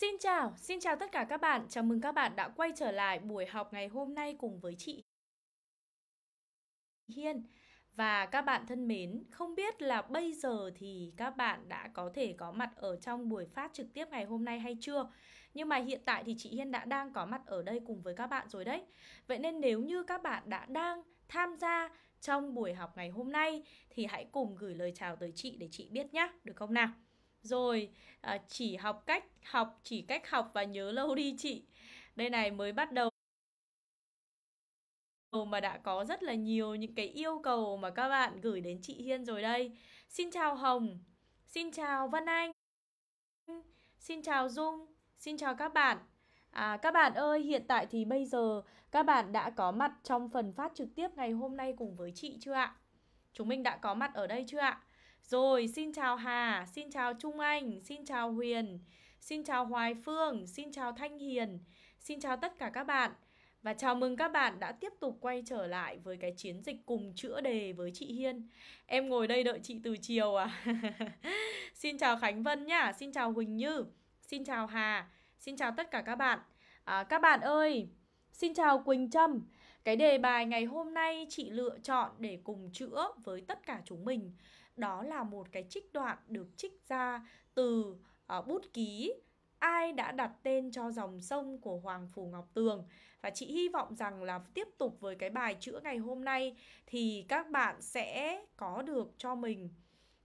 Xin chào, xin chào tất cả các bạn. Chào mừng các bạn đã quay trở lại buổi học ngày hôm nay cùng với chị Hiên. Và các bạn thân mến, không biết là bây giờ thì các bạn đã có thể có mặt ở trong buổi phát trực tiếp ngày hôm nay hay chưa? Nhưng mà hiện tại thì chị Hiên đã đang có mặt ở đây cùng với các bạn rồi đấy. Vậy nên nếu như các bạn đã đang tham gia trong buổi học ngày hôm nay thì hãy cùng gửi lời chào tới chị để chị biết nhé, được không nào? Rồi, à, chỉ học cách học, chỉ cách học và nhớ lâu đi chị. Đây này mới bắt đầu mà đã có rất là nhiều những cái yêu cầu mà các bạn gửi đến chị Hiên rồi đây. Xin chào Hồng, xin chào Văn Anh, xin chào Dung, xin chào các bạn. À, các bạn ơi, hiện tại thì bây giờ các bạn đã có mặt trong phần phát trực tiếp ngày hôm nay cùng với chị chưa ạ? Chúng mình đã có mặt ở đây chưa ạ? Rồi, xin chào Hà, xin chào Trung Anh, xin chào Huyền, xin chào Hoài Phương, xin chào Thanh Hiền, xin chào tất cả các bạn. Và chào mừng các bạn đã tiếp tục quay trở lại với cái chiến dịch cùng chữa đề với chị Hiên Em ngồi đây đợi chị từ chiều à Xin chào Khánh Vân nhá, xin chào Huỳnh Như, xin chào Hà, xin chào tất cả các bạn à, Các bạn ơi, xin chào Quỳnh Trâm Cái đề bài ngày hôm nay chị lựa chọn để cùng chữa với tất cả chúng mình đó là một cái trích đoạn được trích ra từ uh, bút ký ai đã đặt tên cho dòng sông của Hoàng Phủ Ngọc Tường. Và chị hy vọng rằng là tiếp tục với cái bài chữa ngày hôm nay thì các bạn sẽ có được cho mình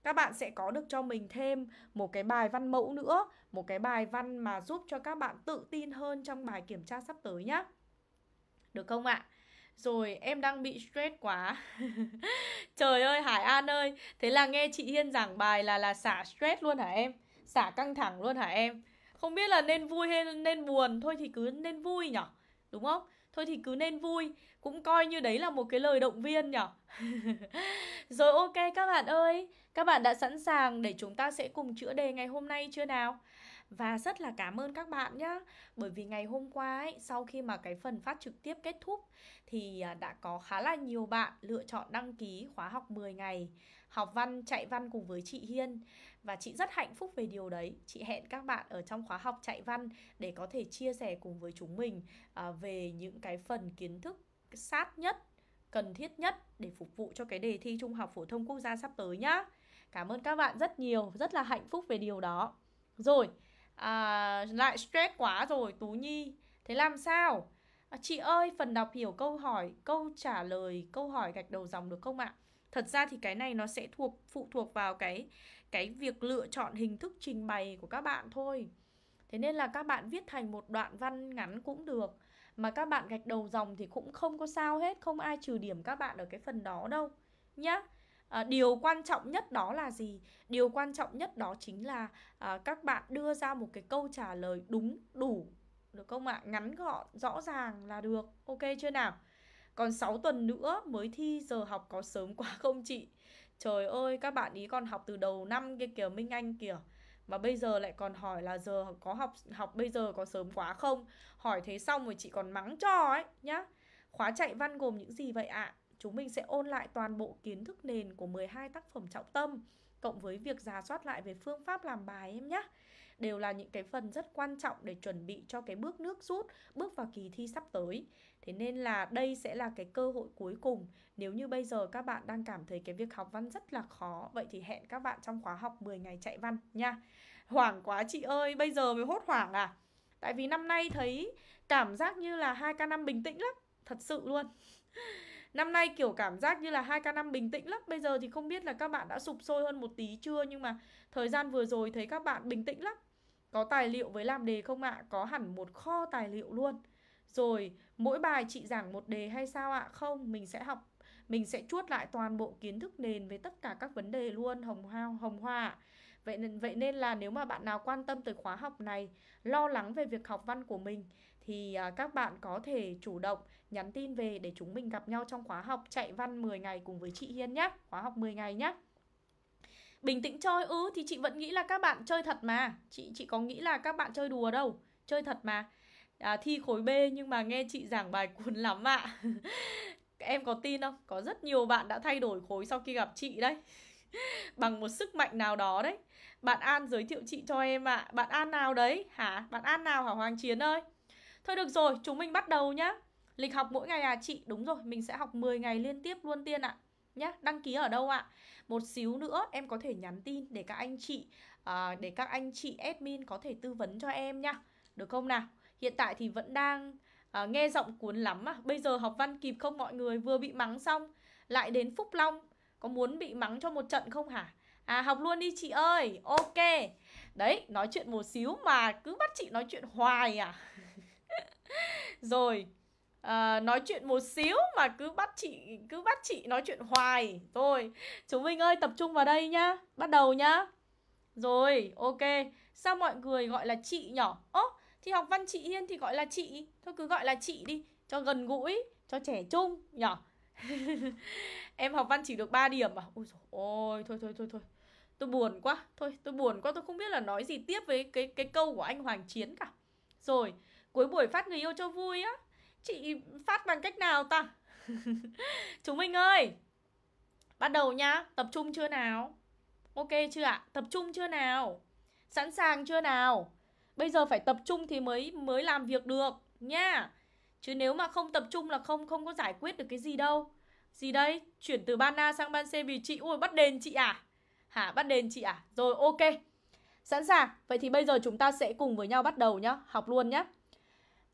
các bạn sẽ có được cho mình thêm một cái bài văn mẫu nữa, một cái bài văn mà giúp cho các bạn tự tin hơn trong bài kiểm tra sắp tới nhé. Được không ạ? rồi em đang bị stress quá trời ơi hải an ơi thế là nghe chị hiên giảng bài là là xả stress luôn hả em xả căng thẳng luôn hả em không biết là nên vui hay nên buồn thôi thì cứ nên vui nhở đúng không thôi thì cứ nên vui cũng coi như đấy là một cái lời động viên nhở rồi ok các bạn ơi các bạn đã sẵn sàng để chúng ta sẽ cùng chữa đề ngày hôm nay chưa nào và rất là cảm ơn các bạn nhé Bởi vì ngày hôm qua ấy, sau khi mà cái phần phát trực tiếp kết thúc Thì à, đã có khá là nhiều bạn lựa chọn đăng ký khóa học 10 ngày Học văn, chạy văn cùng với chị Hiên Và chị rất hạnh phúc về điều đấy Chị hẹn các bạn ở trong khóa học chạy văn Để có thể chia sẻ cùng với chúng mình à, Về những cái phần kiến thức sát nhất cần thiết nhất để phục vụ cho cái đề thi Trung học phổ thông quốc gia sắp tới nhá. Cảm ơn các bạn rất nhiều, rất là hạnh phúc về điều đó. Rồi, à, lại stress quá rồi tú nhi thế làm sao à, chị ơi phần đọc hiểu câu hỏi câu trả lời câu hỏi gạch đầu dòng được không ạ thật ra thì cái này nó sẽ thuộc phụ thuộc vào cái cái việc lựa chọn hình thức trình bày của các bạn thôi thế nên là các bạn viết thành một đoạn văn ngắn cũng được mà các bạn gạch đầu dòng thì cũng không có sao hết không ai trừ điểm các bạn ở cái phần đó đâu nhá à, điều quan trọng nhất đó là gì điều quan trọng nhất đó chính là à, các bạn đưa ra một cái câu trả lời đúng đủ được không ạ ngắn gọn rõ ràng là được ok chưa nào còn 6 tuần nữa mới thi giờ học có sớm quá không chị trời ơi các bạn ý còn học từ đầu năm kia kìa minh anh kìa mà bây giờ lại còn hỏi là giờ có học học bây giờ có sớm quá không hỏi thế xong rồi chị còn mắng cho ấy nhá khóa chạy văn gồm những gì vậy ạ à? chúng mình sẽ ôn lại toàn bộ kiến thức nền của 12 tác phẩm trọng tâm cộng với việc giả soát lại về phương pháp làm bài em nhé. Đều là những cái phần rất quan trọng để chuẩn bị cho cái bước nước rút, bước vào kỳ thi sắp tới. Thế nên là đây sẽ là cái cơ hội cuối cùng. Nếu như bây giờ các bạn đang cảm thấy cái việc học văn rất là khó, vậy thì hẹn các bạn trong khóa học 10 ngày chạy văn nha. Hoảng quá chị ơi, bây giờ mới hốt hoảng à? Tại vì năm nay thấy cảm giác như là 2K5 bình tĩnh lắm, thật sự luôn năm nay kiểu cảm giác như là hai k năm bình tĩnh lắm bây giờ thì không biết là các bạn đã sụp sôi hơn một tí chưa nhưng mà thời gian vừa rồi thấy các bạn bình tĩnh lắm có tài liệu với làm đề không ạ à? có hẳn một kho tài liệu luôn rồi mỗi bài chị giảng một đề hay sao ạ à? không mình sẽ học mình sẽ chuốt lại toàn bộ kiến thức nền về tất cả các vấn đề luôn hồng hoa hồng hoa vậy nên vậy nên là nếu mà bạn nào quan tâm tới khóa học này lo lắng về việc học văn của mình thì à, các bạn có thể chủ động nhắn tin về để chúng mình gặp nhau trong khóa học chạy văn 10 ngày cùng với chị Hiên nhé, khóa học 10 ngày nhé. Bình tĩnh chơi ư ừ, thì chị vẫn nghĩ là các bạn chơi thật mà. Chị chị có nghĩ là các bạn chơi đùa đâu, chơi thật mà. À, thi khối B nhưng mà nghe chị giảng bài cuốn lắm ạ. À. em có tin không? Có rất nhiều bạn đã thay đổi khối sau khi gặp chị đấy bằng một sức mạnh nào đó đấy bạn an giới thiệu chị cho em ạ à. bạn an nào đấy hả bạn an nào hả hoàng chiến ơi Thôi được rồi, chúng mình bắt đầu nhá. Lịch học mỗi ngày à chị? Đúng rồi, mình sẽ học 10 ngày liên tiếp luôn Tiên ạ. Nhá, đăng ký ở đâu ạ? Một xíu nữa em có thể nhắn tin để các anh chị à, để các anh chị admin có thể tư vấn cho em nhá. Được không nào? Hiện tại thì vẫn đang à, nghe giọng cuốn lắm à. Bây giờ học văn kịp không mọi người? Vừa bị mắng xong lại đến Phúc Long. Có muốn bị mắng cho một trận không hả? À học luôn đi chị ơi. Ok. Đấy, nói chuyện một xíu mà cứ bắt chị nói chuyện hoài à. rồi à, nói chuyện một xíu mà cứ bắt chị cứ bắt chị nói chuyện hoài thôi chúng mình ơi tập trung vào đây nhá bắt đầu nhá rồi ok sao mọi người gọi là chị nhỏ ố thì học văn chị hiên thì gọi là chị thôi cứ gọi là chị đi cho gần gũi cho trẻ trung nhỏ em học văn chỉ được 3 điểm à ôi dồi ôi thôi thôi thôi thôi tôi buồn quá thôi tôi buồn quá tôi không biết là nói gì tiếp với cái cái câu của anh hoàng chiến cả rồi Cuối buổi phát người yêu cho vui á Chị phát bằng cách nào ta Chúng mình ơi Bắt đầu nhá Tập trung chưa nào Ok chưa ạ Tập trung chưa nào Sẵn sàng chưa nào Bây giờ phải tập trung thì mới mới làm việc được nha Chứ nếu mà không tập trung là không không có giải quyết được cái gì đâu Gì đây? Chuyển từ ban A sang ban C vì chị Ui bắt đền chị à Hả bắt đền chị à Rồi ok Sẵn sàng Vậy thì bây giờ chúng ta sẽ cùng với nhau bắt đầu nhá Học luôn nhá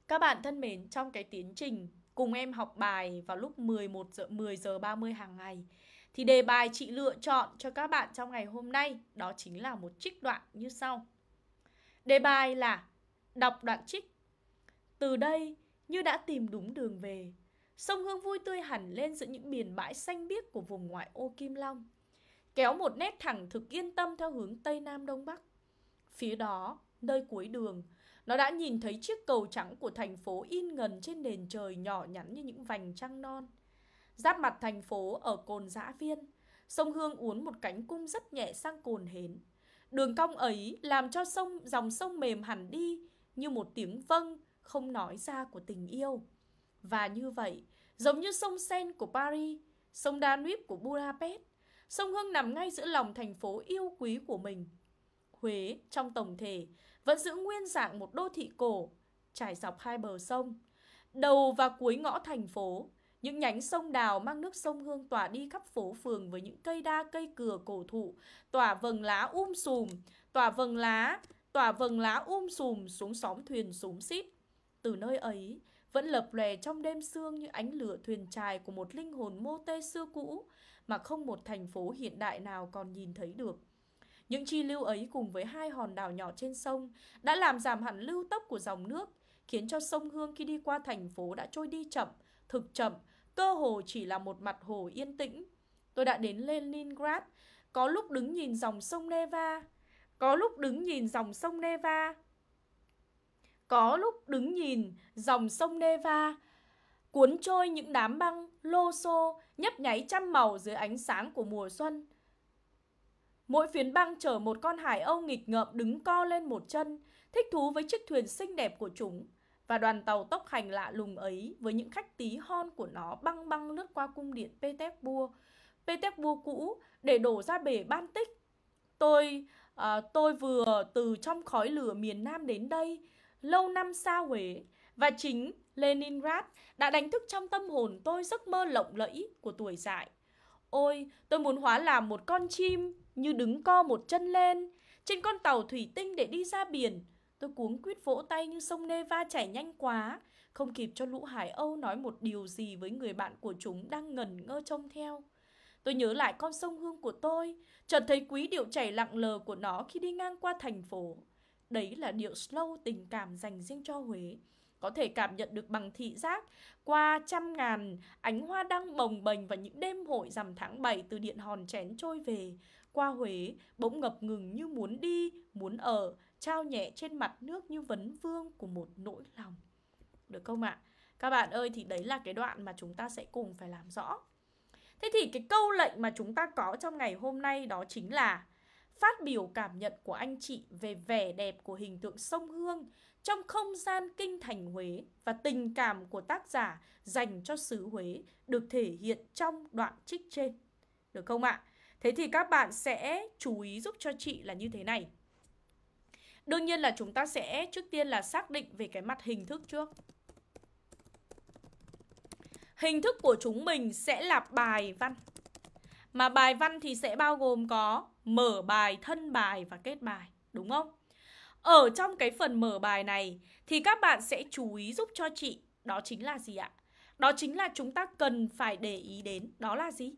các bạn thân mến, trong cái tiến trình cùng em học bài vào lúc 11 giờ 10 giờ 30 hàng ngày thì đề bài chị lựa chọn cho các bạn trong ngày hôm nay đó chính là một trích đoạn như sau. Đề bài là đọc đoạn trích. Từ đây như đã tìm đúng đường về, sông Hương vui tươi hẳn lên giữa những biển bãi xanh biếc của vùng ngoại ô Kim Long, kéo một nét thẳng thực yên tâm theo hướng Tây Nam Đông Bắc. Phía đó, nơi cuối đường, nó đã nhìn thấy chiếc cầu trắng của thành phố in ngần trên nền trời nhỏ nhắn như những vành trăng non. Giáp mặt thành phố ở cồn giã viên, sông Hương uốn một cánh cung rất nhẹ sang cồn hến. Đường cong ấy làm cho sông dòng sông mềm hẳn đi như một tiếng vâng không nói ra của tình yêu. Và như vậy, giống như sông Sen của Paris, sông Danube của Budapest, sông Hương nằm ngay giữa lòng thành phố yêu quý của mình. Huế trong tổng thể vẫn giữ nguyên dạng một đô thị cổ, trải dọc hai bờ sông. Đầu và cuối ngõ thành phố, những nhánh sông đào mang nước sông Hương tỏa đi khắp phố phường với những cây đa cây cửa cổ thụ, tỏa vầng lá um sùm, tỏa vầng lá, tỏa vầng lá um sùm xuống xóm thuyền súng xít. Từ nơi ấy, vẫn lập lè trong đêm sương như ánh lửa thuyền trài của một linh hồn mô tê xưa cũ mà không một thành phố hiện đại nào còn nhìn thấy được. Những chi lưu ấy cùng với hai hòn đảo nhỏ trên sông đã làm giảm hẳn lưu tốc của dòng nước, khiến cho sông Hương khi đi qua thành phố đã trôi đi chậm, thực chậm, cơ hồ chỉ là một mặt hồ yên tĩnh. Tôi đã đến Leningrad, có lúc đứng nhìn dòng sông Neva, có lúc đứng nhìn dòng sông Neva, có lúc đứng nhìn dòng sông Neva cuốn trôi những đám băng lô xô nhấp nháy trăm màu dưới ánh sáng của mùa xuân Mỗi phiến băng chở một con hải âu nghịch ngợm đứng co lên một chân, thích thú với chiếc thuyền xinh đẹp của chúng. Và đoàn tàu tốc hành lạ lùng ấy với những khách tí hon của nó băng băng lướt qua cung điện Petersburg, Petersburg cũ để đổ ra bể Baltic. Tôi, à, tôi vừa từ trong khói lửa miền Nam đến đây, lâu năm xa Huế, và chính Leningrad đã đánh thức trong tâm hồn tôi giấc mơ lộng lẫy của tuổi dại. Ôi, tôi muốn hóa làm một con chim như đứng co một chân lên trên con tàu thủy tinh để đi ra biển tôi cuống quýt vỗ tay như sông Neva chảy nhanh quá không kịp cho lũ hải âu nói một điều gì với người bạn của chúng đang ngẩn ngơ trông theo tôi nhớ lại con sông hương của tôi chợt thấy quý điệu chảy lặng lờ của nó khi đi ngang qua thành phố đấy là điệu slow tình cảm dành riêng cho huế có thể cảm nhận được bằng thị giác qua trăm ngàn ánh hoa đang bồng bềnh và những đêm hội rằm tháng 7 từ điện hòn chén trôi về qua Huế, bỗng ngập ngừng như muốn đi, muốn ở, trao nhẹ trên mặt nước như vấn vương của một nỗi lòng. Được không ạ? Các bạn ơi, thì đấy là cái đoạn mà chúng ta sẽ cùng phải làm rõ. Thế thì cái câu lệnh mà chúng ta có trong ngày hôm nay đó chính là phát biểu cảm nhận của anh chị về vẻ đẹp của hình tượng sông Hương trong không gian kinh thành Huế và tình cảm của tác giả dành cho xứ Huế được thể hiện trong đoạn trích trên. Được không ạ? À? Thế thì các bạn sẽ chú ý giúp cho chị là như thế này. Đương nhiên là chúng ta sẽ trước tiên là xác định về cái mặt hình thức trước. Hình thức của chúng mình sẽ là bài văn. Mà bài văn thì sẽ bao gồm có mở bài, thân bài và kết bài, đúng không? Ở trong cái phần mở bài này thì các bạn sẽ chú ý giúp cho chị đó chính là gì ạ? Đó chính là chúng ta cần phải để ý đến đó là gì?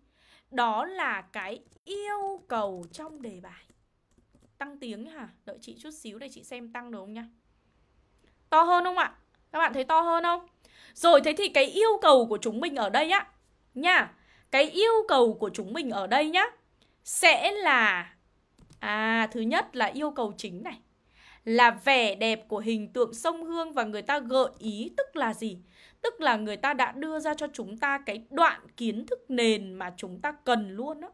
Đó là cái yêu cầu trong đề bài Tăng tiếng hả? Đợi chị chút xíu để chị xem tăng được không nha To hơn không ạ? Các bạn thấy to hơn không? Rồi thế thì cái yêu cầu của chúng mình ở đây á Nha Cái yêu cầu của chúng mình ở đây nhá Sẽ là À thứ nhất là yêu cầu chính này Là vẻ đẹp của hình tượng sông Hương Và người ta gợi ý tức là gì? tức là người ta đã đưa ra cho chúng ta cái đoạn kiến thức nền mà chúng ta cần luôn đó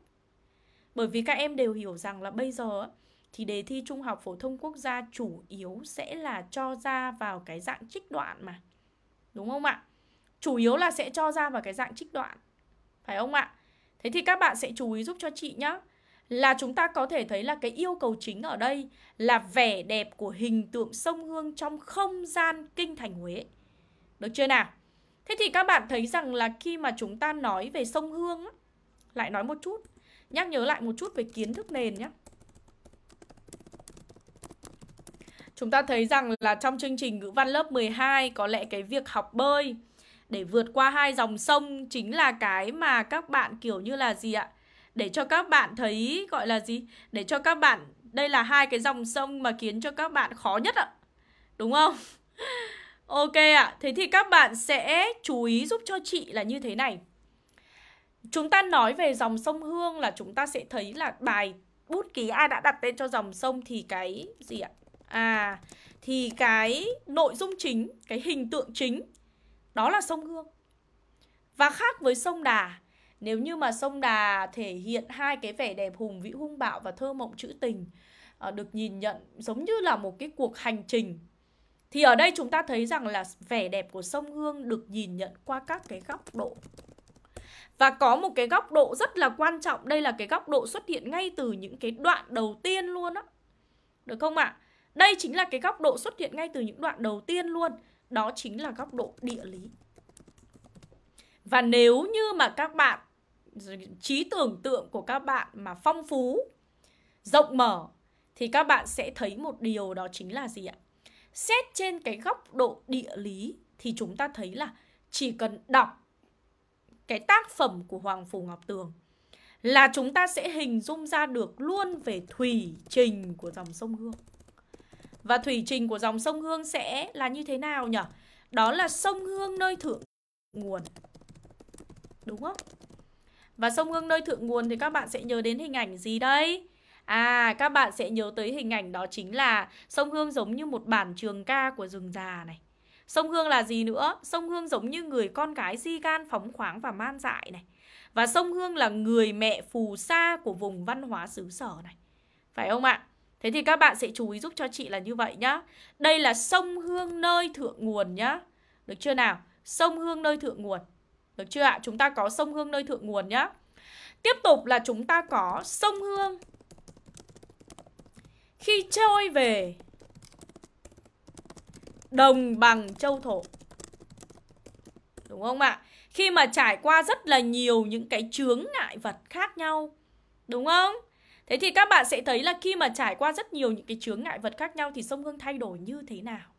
bởi vì các em đều hiểu rằng là bây giờ thì đề thi trung học phổ thông quốc gia chủ yếu sẽ là cho ra vào cái dạng trích đoạn mà đúng không ạ chủ yếu là sẽ cho ra vào cái dạng trích đoạn phải không ạ thế thì các bạn sẽ chú ý giúp cho chị nhé là chúng ta có thể thấy là cái yêu cầu chính ở đây là vẻ đẹp của hình tượng sông Hương trong không gian kinh thành Huế. Được chưa nào? Thế thì các bạn thấy rằng là khi mà chúng ta nói về sông Hương Lại nói một chút Nhắc nhớ lại một chút về kiến thức nền nhé Chúng ta thấy rằng là trong chương trình ngữ văn lớp 12 Có lẽ cái việc học bơi để vượt qua hai dòng sông chính là cái mà các bạn kiểu như là gì ạ? Để cho các bạn thấy gọi là gì? Để cho các bạn đây là hai cái dòng sông mà khiến cho các bạn khó nhất ạ. Đúng không? Ok ạ, à, thế thì các bạn sẽ chú ý giúp cho chị là như thế này Chúng ta nói về dòng sông Hương là chúng ta sẽ thấy là bài bút ký ai đã đặt tên cho dòng sông thì cái gì ạ? À, thì cái nội dung chính, cái hình tượng chính đó là sông Hương Và khác với sông Đà Nếu như mà sông Đà thể hiện hai cái vẻ đẹp hùng vĩ hung bạo và thơ mộng trữ tình ờ, Được nhìn nhận giống như là một cái cuộc hành trình thì ở đây chúng ta thấy rằng là vẻ đẹp của sông Hương được nhìn nhận qua các cái góc độ và có một cái góc độ rất là quan trọng Đây là cái góc độ xuất hiện ngay từ những cái đoạn đầu tiên luôn á Được không ạ? À? Đây chính là cái góc độ xuất hiện ngay từ những đoạn đầu tiên luôn Đó chính là góc độ địa lý Và nếu như mà các bạn trí tưởng tượng của các bạn mà phong phú Rộng mở Thì các bạn sẽ thấy một điều đó chính là gì ạ? xét trên cái góc độ địa lý thì chúng ta thấy là chỉ cần đọc cái tác phẩm của Hoàng Phủ Ngọc Tường là chúng ta sẽ hình dung ra được luôn về thủy trình của dòng sông Hương. Và thủy trình của dòng sông Hương sẽ là như thế nào nhỉ? Đó là sông Hương nơi thượng nguồn. Đúng không? Và sông Hương nơi thượng nguồn thì các bạn sẽ nhớ đến hình ảnh gì đây? À các bạn sẽ nhớ tới hình ảnh đó chính là sông Hương giống như một bản trường ca của rừng già này Sông Hương là gì nữa? Sông Hương giống như người con gái di gan phóng khoáng và man dại này Và sông Hương là người mẹ phù sa của vùng văn hóa xứ sở này Phải không ạ? Thế thì các bạn sẽ chú ý giúp cho chị là như vậy nhá Đây là sông Hương nơi thượng nguồn nhá Được chưa nào? Sông Hương nơi thượng nguồn Được chưa ạ? Chúng ta có sông Hương nơi thượng nguồn nhá Tiếp tục là chúng ta có sông Hương khi trôi về đồng bằng châu thổ. Đúng không ạ? Khi mà trải qua rất là nhiều những cái chướng ngại vật khác nhau. Đúng không? Thế thì các bạn sẽ thấy là khi mà trải qua rất nhiều những cái chướng ngại vật khác nhau thì sông Hương thay đổi như thế nào?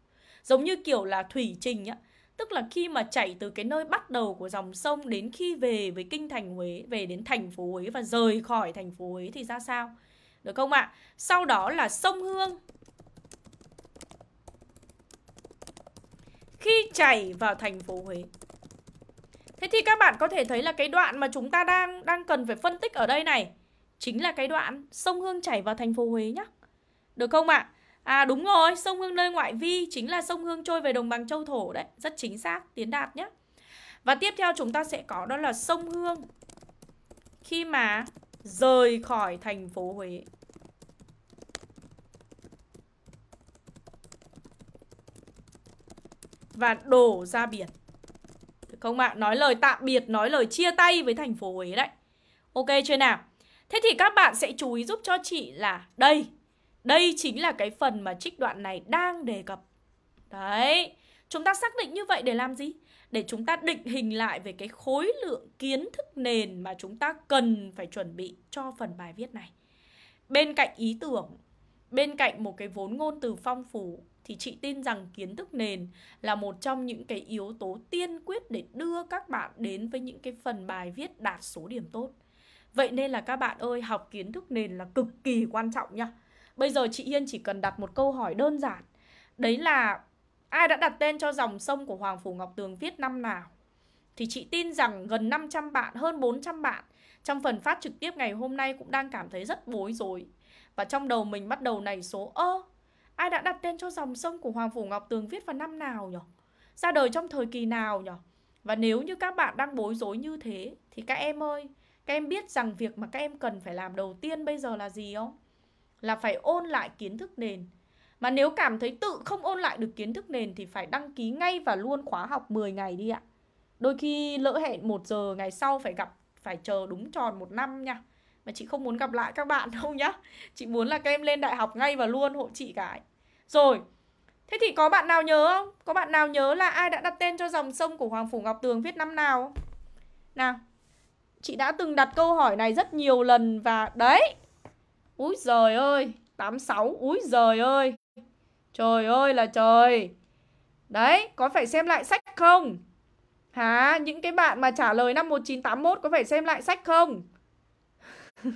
Giống như kiểu là thủy trình á, tức là khi mà chảy từ cái nơi bắt đầu của dòng sông đến khi về với kinh thành Huế, về đến thành phố Huế và rời khỏi thành phố Huế thì ra sao? Được không ạ? À? Sau đó là sông Hương Khi chảy vào thành phố Huế Thế thì các bạn có thể thấy là cái đoạn mà chúng ta đang đang cần phải phân tích ở đây này Chính là cái đoạn sông Hương chảy vào thành phố Huế nhá Được không ạ? À? À đúng rồi, sông Hương nơi ngoại vi chính là sông Hương trôi về đồng bằng châu thổ đấy, rất chính xác, Tiến Đạt nhé. Và tiếp theo chúng ta sẽ có đó là sông Hương. Khi mà rời khỏi thành phố Huế. Và đổ ra biển. Được không ạ? Nói lời tạm biệt, nói lời chia tay với thành phố Huế đấy. Ok chưa nào? Thế thì các bạn sẽ chú ý giúp cho chị là đây. Đây chính là cái phần mà trích đoạn này đang đề cập. Đấy. Chúng ta xác định như vậy để làm gì? để chúng ta định hình lại về cái khối lượng kiến thức nền mà chúng ta cần phải chuẩn bị cho phần bài viết này. Bên cạnh ý tưởng, bên cạnh một cái vốn ngôn từ phong phú thì chị tin rằng kiến thức nền là một trong những cái yếu tố tiên quyết để đưa các bạn đến với những cái phần bài viết đạt số điểm tốt. Vậy nên là các bạn ơi, học kiến thức nền là cực kỳ quan trọng nhá. Bây giờ chị Hiên chỉ cần đặt một câu hỏi đơn giản. Đấy là Ai đã đặt tên cho dòng sông của Hoàng Phủ Ngọc Tường viết năm nào? Thì chị tin rằng gần 500 bạn, hơn 400 bạn trong phần phát trực tiếp ngày hôm nay cũng đang cảm thấy rất bối rối. Và trong đầu mình bắt đầu nảy số ơ, ai đã đặt tên cho dòng sông của Hoàng Phủ Ngọc Tường viết vào năm nào nhỉ? Ra đời trong thời kỳ nào nhỉ? Và nếu như các bạn đang bối rối như thế thì các em ơi, các em biết rằng việc mà các em cần phải làm đầu tiên bây giờ là gì không? Là phải ôn lại kiến thức nền mà nếu cảm thấy tự không ôn lại được kiến thức nền thì phải đăng ký ngay và luôn khóa học 10 ngày đi ạ. Đôi khi lỡ hẹn 1 giờ ngày sau phải gặp, phải chờ đúng tròn một năm nha. Mà chị không muốn gặp lại các bạn đâu nhá. Chị muốn là các em lên đại học ngay và luôn hộ chị cái. Rồi, thế thì có bạn nào nhớ không? Có bạn nào nhớ là ai đã đặt tên cho dòng sông của Hoàng Phủ Ngọc Tường viết năm nào Nào, chị đã từng đặt câu hỏi này rất nhiều lần và đấy. Úi giời ơi, 86, úi giời ơi Trời ơi là trời Đấy, có phải xem lại sách không? Hả? Những cái bạn mà trả lời năm 1981 có phải xem lại sách không?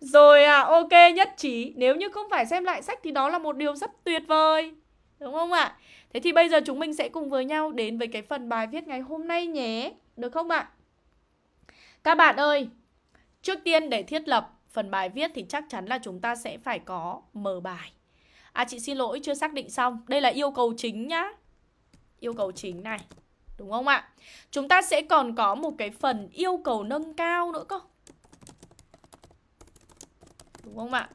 Rồi à, ok nhất trí Nếu như không phải xem lại sách thì đó là một điều rất tuyệt vời Đúng không ạ? Thế thì bây giờ chúng mình sẽ cùng với nhau đến với cái phần bài viết ngày hôm nay nhé Được không ạ? Các bạn ơi Trước tiên để thiết lập phần bài viết thì chắc chắn là chúng ta sẽ phải có mở bài À chị xin lỗi chưa xác định xong Đây là yêu cầu chính nhá Yêu cầu chính này Đúng không ạ? Chúng ta sẽ còn có một cái phần yêu cầu nâng cao nữa cơ Đúng không ạ?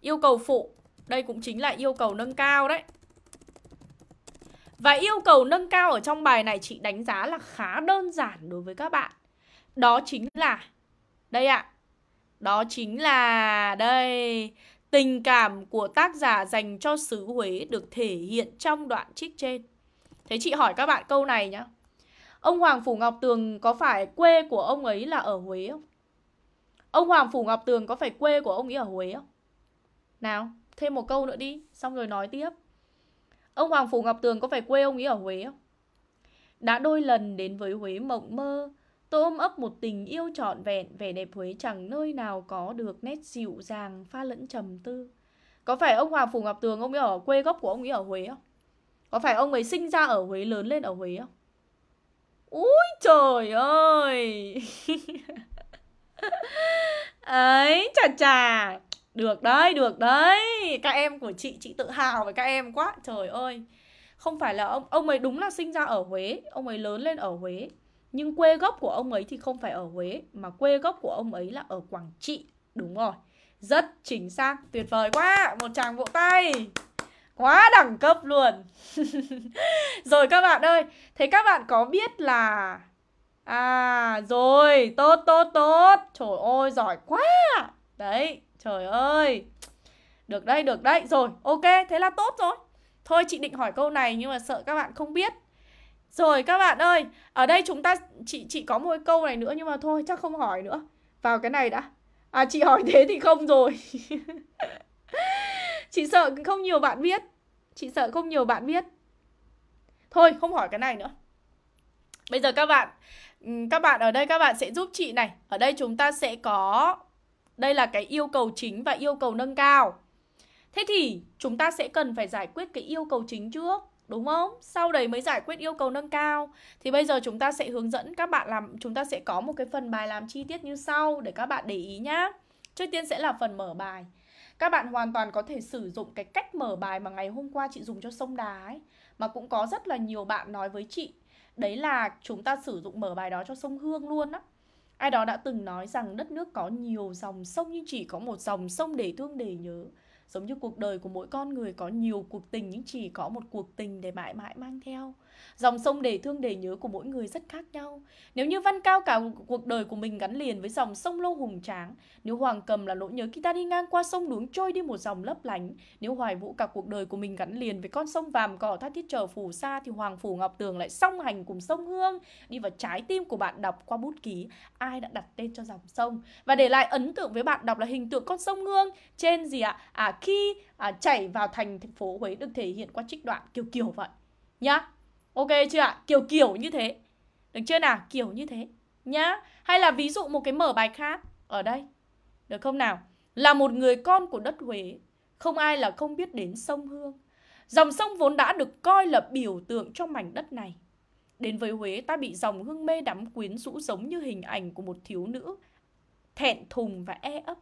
Yêu cầu phụ Đây cũng chính là yêu cầu nâng cao đấy Và yêu cầu nâng cao ở trong bài này chị đánh giá là khá đơn giản đối với các bạn Đó chính là Đây ạ Đó chính là Đây Tình cảm của tác giả dành cho xứ Huế được thể hiện trong đoạn trích trên. Thế chị hỏi các bạn câu này nhá. Ông Hoàng Phủ Ngọc Tường có phải quê của ông ấy là ở Huế không? Ông Hoàng Phủ Ngọc Tường có phải quê của ông ấy ở Huế không? Nào, thêm một câu nữa đi, xong rồi nói tiếp. Ông Hoàng Phủ Ngọc Tường có phải quê ông ấy ở Huế không? Đã đôi lần đến với Huế mộng mơ, Tôi ôm ấp một tình yêu trọn vẹn, vẻ đẹp Huế chẳng nơi nào có được nét dịu dàng pha lẫn trầm tư. Có phải ông Hoàng Phủ Ngọc Tường, ông ấy ở quê gốc của ông ấy ở Huế không? Có phải ông ấy sinh ra ở Huế, lớn lên ở Huế không? Úi trời ơi! ấy, chà chà! Được đấy, được đấy! Các em của chị, chị tự hào với các em quá, trời ơi! Không phải là ông, ông ấy đúng là sinh ra ở Huế, ông ấy lớn lên ở Huế nhưng quê gốc của ông ấy thì không phải ở Huế mà quê gốc của ông ấy là ở Quảng Trị đúng rồi rất chính xác tuyệt vời quá một chàng vỗ tay quá đẳng cấp luôn rồi các bạn ơi thế các bạn có biết là à rồi tốt tốt tốt trời ơi giỏi quá đấy trời ơi được đây được đây rồi ok thế là tốt rồi thôi chị định hỏi câu này nhưng mà sợ các bạn không biết rồi các bạn ơi, ở đây chúng ta chị chị có một câu này nữa nhưng mà thôi chắc không hỏi nữa. Vào cái này đã. À chị hỏi thế thì không rồi. chị sợ không nhiều bạn biết. Chị sợ không nhiều bạn biết. Thôi không hỏi cái này nữa. Bây giờ các bạn ừ, các bạn ở đây các bạn sẽ giúp chị này. Ở đây chúng ta sẽ có đây là cái yêu cầu chính và yêu cầu nâng cao. Thế thì chúng ta sẽ cần phải giải quyết cái yêu cầu chính trước đúng không? Sau đấy mới giải quyết yêu cầu nâng cao. Thì bây giờ chúng ta sẽ hướng dẫn các bạn làm chúng ta sẽ có một cái phần bài làm chi tiết như sau để các bạn để ý nhá. Trước tiên sẽ là phần mở bài. Các bạn hoàn toàn có thể sử dụng cái cách mở bài mà ngày hôm qua chị dùng cho sông đá ấy mà cũng có rất là nhiều bạn nói với chị. Đấy là chúng ta sử dụng mở bài đó cho sông Hương luôn á. Ai đó đã từng nói rằng đất nước có nhiều dòng sông nhưng chỉ có một dòng sông để thương để nhớ giống như cuộc đời của mỗi con người có nhiều cuộc tình nhưng chỉ có một cuộc tình để mãi mãi mang theo Dòng sông để thương để nhớ của mỗi người rất khác nhau. Nếu như văn cao cả cuộc đời của mình gắn liền với dòng sông lô hùng tráng, nếu hoàng cầm là nỗi nhớ khi ta đi ngang qua sông đuống trôi đi một dòng lấp lánh, nếu hoài vũ cả cuộc đời của mình gắn liền với con sông vàm cỏ tha thiết trở phù sa thì hoàng phủ ngọc tường lại song hành cùng sông hương đi vào trái tim của bạn đọc qua bút ký ai đã đặt tên cho dòng sông và để lại ấn tượng với bạn đọc là hình tượng con sông hương trên gì ạ à khi à, chảy vào thành thành phố Huế được thể hiện qua trích đoạn kiểu kiểu vậy nhá Ok chưa ạ? Kiểu kiểu như thế. Được chưa nào? Kiểu như thế. Nhá. Hay là ví dụ một cái mở bài khác ở đây. Được không nào? Là một người con của đất Huế, không ai là không biết đến sông Hương. Dòng sông vốn đã được coi là biểu tượng trong mảnh đất này. Đến với Huế ta bị dòng hương mê đắm quyến rũ giống như hình ảnh của một thiếu nữ thẹn thùng và e ấp.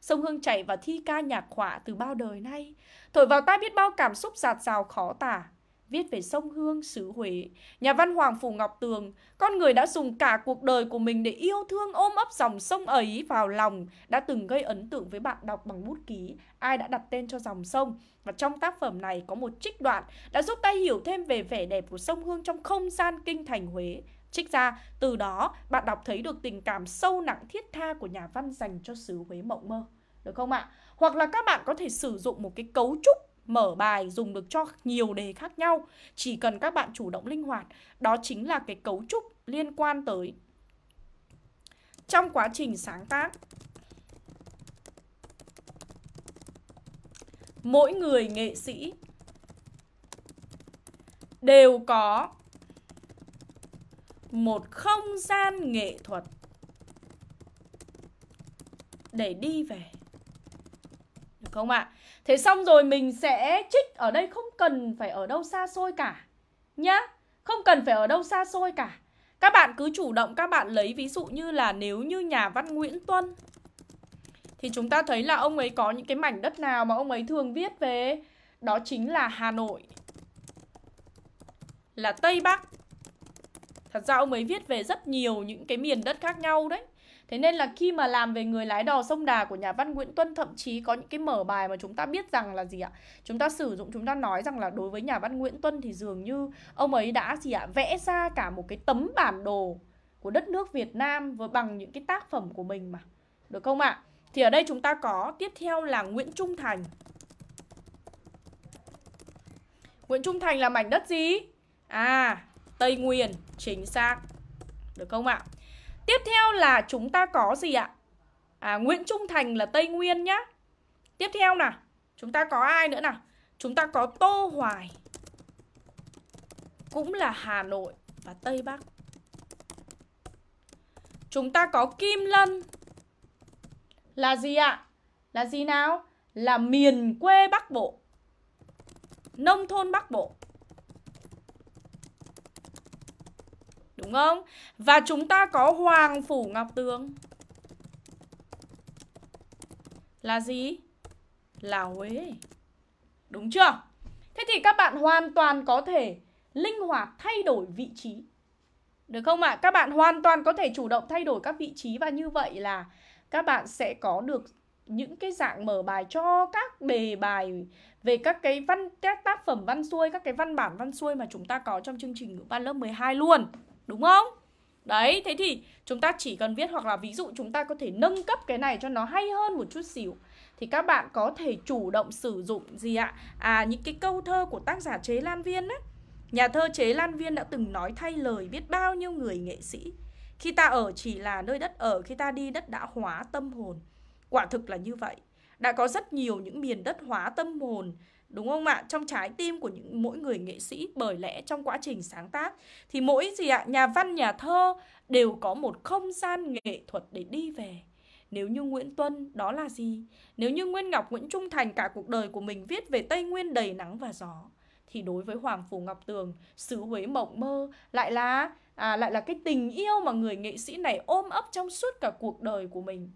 Sông Hương chảy và thi ca nhạc họa từ bao đời nay, thổi vào tai biết bao cảm xúc giạt rào khó tả viết về sông Hương, xứ Huế. Nhà văn Hoàng Phủ Ngọc Tường, con người đã dùng cả cuộc đời của mình để yêu thương ôm ấp dòng sông ấy vào lòng, đã từng gây ấn tượng với bạn đọc bằng bút ký, ai đã đặt tên cho dòng sông. Và trong tác phẩm này có một trích đoạn đã giúp ta hiểu thêm về vẻ đẹp của sông Hương trong không gian kinh thành Huế. Trích ra, từ đó bạn đọc thấy được tình cảm sâu nặng thiết tha của nhà văn dành cho xứ Huế mộng mơ. Được không ạ? Hoặc là các bạn có thể sử dụng một cái cấu trúc mở bài dùng được cho nhiều đề khác nhau chỉ cần các bạn chủ động linh hoạt đó chính là cái cấu trúc liên quan tới trong quá trình sáng tác mỗi người nghệ sĩ đều có một không gian nghệ thuật để đi về không ạ? À? Thế xong rồi mình sẽ trích ở đây không cần phải ở đâu xa xôi cả nhá. Không cần phải ở đâu xa xôi cả. Các bạn cứ chủ động các bạn lấy ví dụ như là nếu như nhà văn Nguyễn Tuân thì chúng ta thấy là ông ấy có những cái mảnh đất nào mà ông ấy thường viết về đó chính là Hà Nội. Là Tây Bắc. Thật ra ông ấy viết về rất nhiều những cái miền đất khác nhau đấy. Thế nên là khi mà làm về người lái đò sông đà của nhà văn Nguyễn Tuân thậm chí có những cái mở bài mà chúng ta biết rằng là gì ạ? Chúng ta sử dụng chúng ta nói rằng là đối với nhà văn Nguyễn Tuân thì dường như ông ấy đã gì ạ? Vẽ ra cả một cái tấm bản đồ của đất nước Việt Nam với bằng những cái tác phẩm của mình mà. Được không ạ? Thì ở đây chúng ta có tiếp theo là Nguyễn Trung Thành. Nguyễn Trung Thành là mảnh đất gì? À, Tây Nguyên, chính xác. Được không ạ? Tiếp theo là chúng ta có gì ạ? À, Nguyễn Trung Thành là Tây Nguyên nhá. Tiếp theo nào, chúng ta có ai nữa nào? Chúng ta có Tô Hoài. Cũng là Hà Nội và Tây Bắc. Chúng ta có Kim Lân. Là gì ạ? Là gì nào? Là miền quê Bắc Bộ. Nông thôn Bắc Bộ. Đúng không? Và chúng ta có Hoàng Phủ Ngọc Tướng Là gì? Là Huế Đúng chưa? Thế thì các bạn hoàn toàn có thể linh hoạt thay đổi vị trí Được không ạ? À? Các bạn hoàn toàn có thể chủ động thay đổi các vị trí Và như vậy là các bạn sẽ có được những cái dạng mở bài cho các đề bài về các cái văn các tác phẩm văn xuôi, các cái văn bản văn xuôi mà chúng ta có trong chương trình ngữ văn lớp 12 luôn. Đúng không? Đấy, thế thì chúng ta chỉ cần viết hoặc là ví dụ chúng ta có thể nâng cấp cái này cho nó hay hơn một chút xíu Thì các bạn có thể chủ động sử dụng gì ạ? À, những cái câu thơ của tác giả Chế Lan Viên á Nhà thơ Chế Lan Viên đã từng nói thay lời biết bao nhiêu người nghệ sĩ Khi ta ở chỉ là nơi đất ở, khi ta đi đất đã hóa tâm hồn Quả thực là như vậy Đã có rất nhiều những miền đất hóa tâm hồn đúng không ạ trong trái tim của những mỗi người nghệ sĩ bởi lẽ trong quá trình sáng tác thì mỗi gì ạ nhà văn nhà thơ đều có một không gian nghệ thuật để đi về nếu như Nguyễn Tuân đó là gì nếu như Nguyên Ngọc Nguyễn Trung Thành cả cuộc đời của mình viết về Tây Nguyên đầy nắng và gió thì đối với Hoàng Phủ Ngọc Tường xứ Huế mộng mơ lại là à, lại là cái tình yêu mà người nghệ sĩ này ôm ấp trong suốt cả cuộc đời của mình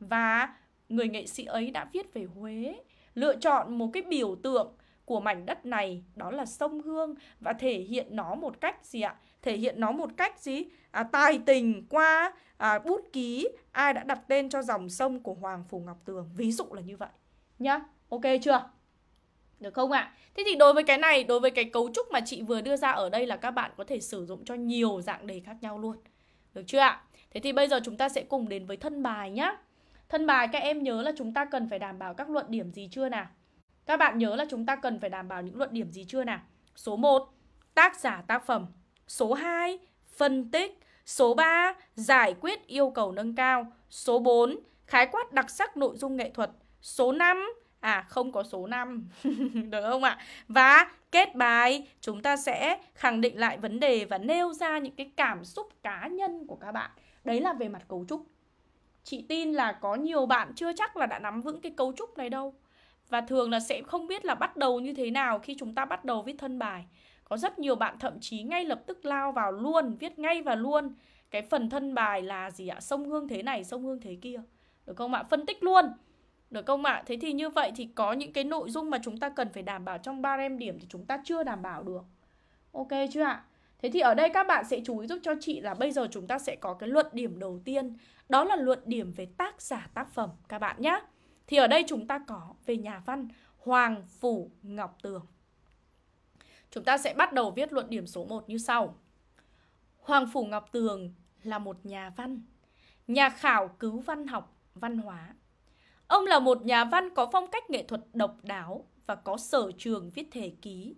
và người nghệ sĩ ấy đã viết về Huế lựa chọn một cái biểu tượng của mảnh đất này đó là sông Hương và thể hiện nó một cách gì ạ? Thể hiện nó một cách gì? À, tài tình qua à, bút ký ai đã đặt tên cho dòng sông của Hoàng Phủ Ngọc Tường. Ví dụ là như vậy. Nhá, ok chưa? Được không ạ? Thế thì đối với cái này, đối với cái cấu trúc mà chị vừa đưa ra ở đây là các bạn có thể sử dụng cho nhiều dạng đề khác nhau luôn. Được chưa ạ? Thế thì bây giờ chúng ta sẽ cùng đến với thân bài nhá Thân bài các em nhớ là chúng ta cần phải đảm bảo các luận điểm gì chưa nào? Các bạn nhớ là chúng ta cần phải đảm bảo những luận điểm gì chưa nào? Số 1, tác giả tác phẩm. Số 2, phân tích. Số 3, giải quyết yêu cầu nâng cao. Số 4, khái quát đặc sắc nội dung nghệ thuật. Số 5, À không có số 5 Được không ạ? Và kết bài chúng ta sẽ khẳng định lại vấn đề Và nêu ra những cái cảm xúc cá nhân của các bạn Đấy là về mặt cấu trúc chị tin là có nhiều bạn chưa chắc là đã nắm vững cái cấu trúc này đâu và thường là sẽ không biết là bắt đầu như thế nào khi chúng ta bắt đầu viết thân bài có rất nhiều bạn thậm chí ngay lập tức lao vào luôn viết ngay và luôn cái phần thân bài là gì ạ sông hương thế này sông hương thế kia được không ạ phân tích luôn được không ạ thế thì như vậy thì có những cái nội dung mà chúng ta cần phải đảm bảo trong ba em điểm thì chúng ta chưa đảm bảo được ok chưa ạ thế thì ở đây các bạn sẽ chú ý giúp cho chị là bây giờ chúng ta sẽ có cái luận điểm đầu tiên đó là luận điểm về tác giả tác phẩm các bạn nhé. Thì ở đây chúng ta có về nhà văn Hoàng Phủ Ngọc Tường. Chúng ta sẽ bắt đầu viết luận điểm số 1 như sau. Hoàng Phủ Ngọc Tường là một nhà văn, nhà khảo cứu văn học, văn hóa. Ông là một nhà văn có phong cách nghệ thuật độc đáo và có sở trường viết thể ký,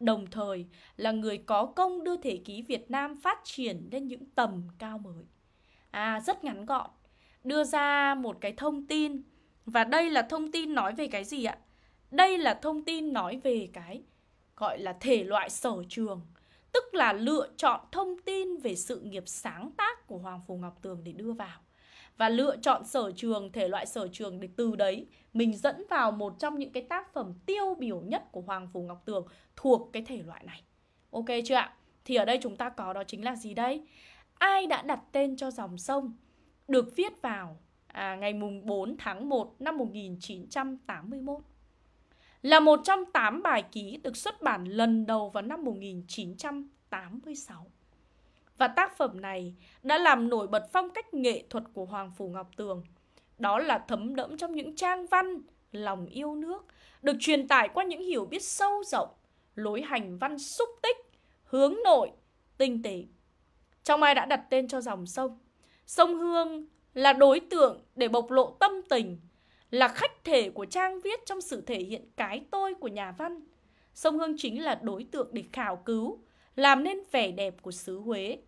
đồng thời là người có công đưa thể ký Việt Nam phát triển lên những tầm cao mới à, rất ngắn gọn đưa ra một cái thông tin và đây là thông tin nói về cái gì ạ đây là thông tin nói về cái gọi là thể loại sở trường tức là lựa chọn thông tin về sự nghiệp sáng tác của hoàng phù ngọc tường để đưa vào và lựa chọn sở trường thể loại sở trường để từ đấy mình dẫn vào một trong những cái tác phẩm tiêu biểu nhất của hoàng phù ngọc tường thuộc cái thể loại này ok chưa ạ thì ở đây chúng ta có đó chính là gì đây ai đã đặt tên cho dòng sông được viết vào à, ngày mùng 4 tháng 1 năm 1981 là một trong 8 bài ký được xuất bản lần đầu vào năm 1986. Và tác phẩm này đã làm nổi bật phong cách nghệ thuật của Hoàng Phủ Ngọc Tường. Đó là thấm đẫm trong những trang văn, lòng yêu nước, được truyền tải qua những hiểu biết sâu rộng, lối hành văn xúc tích, hướng nội, tinh tế trong ai đã đặt tên cho dòng sông. Sông Hương là đối tượng để bộc lộ tâm tình, là khách thể của trang viết trong sự thể hiện cái tôi của nhà văn. Sông Hương chính là đối tượng để khảo cứu, làm nên vẻ đẹp của xứ Huế.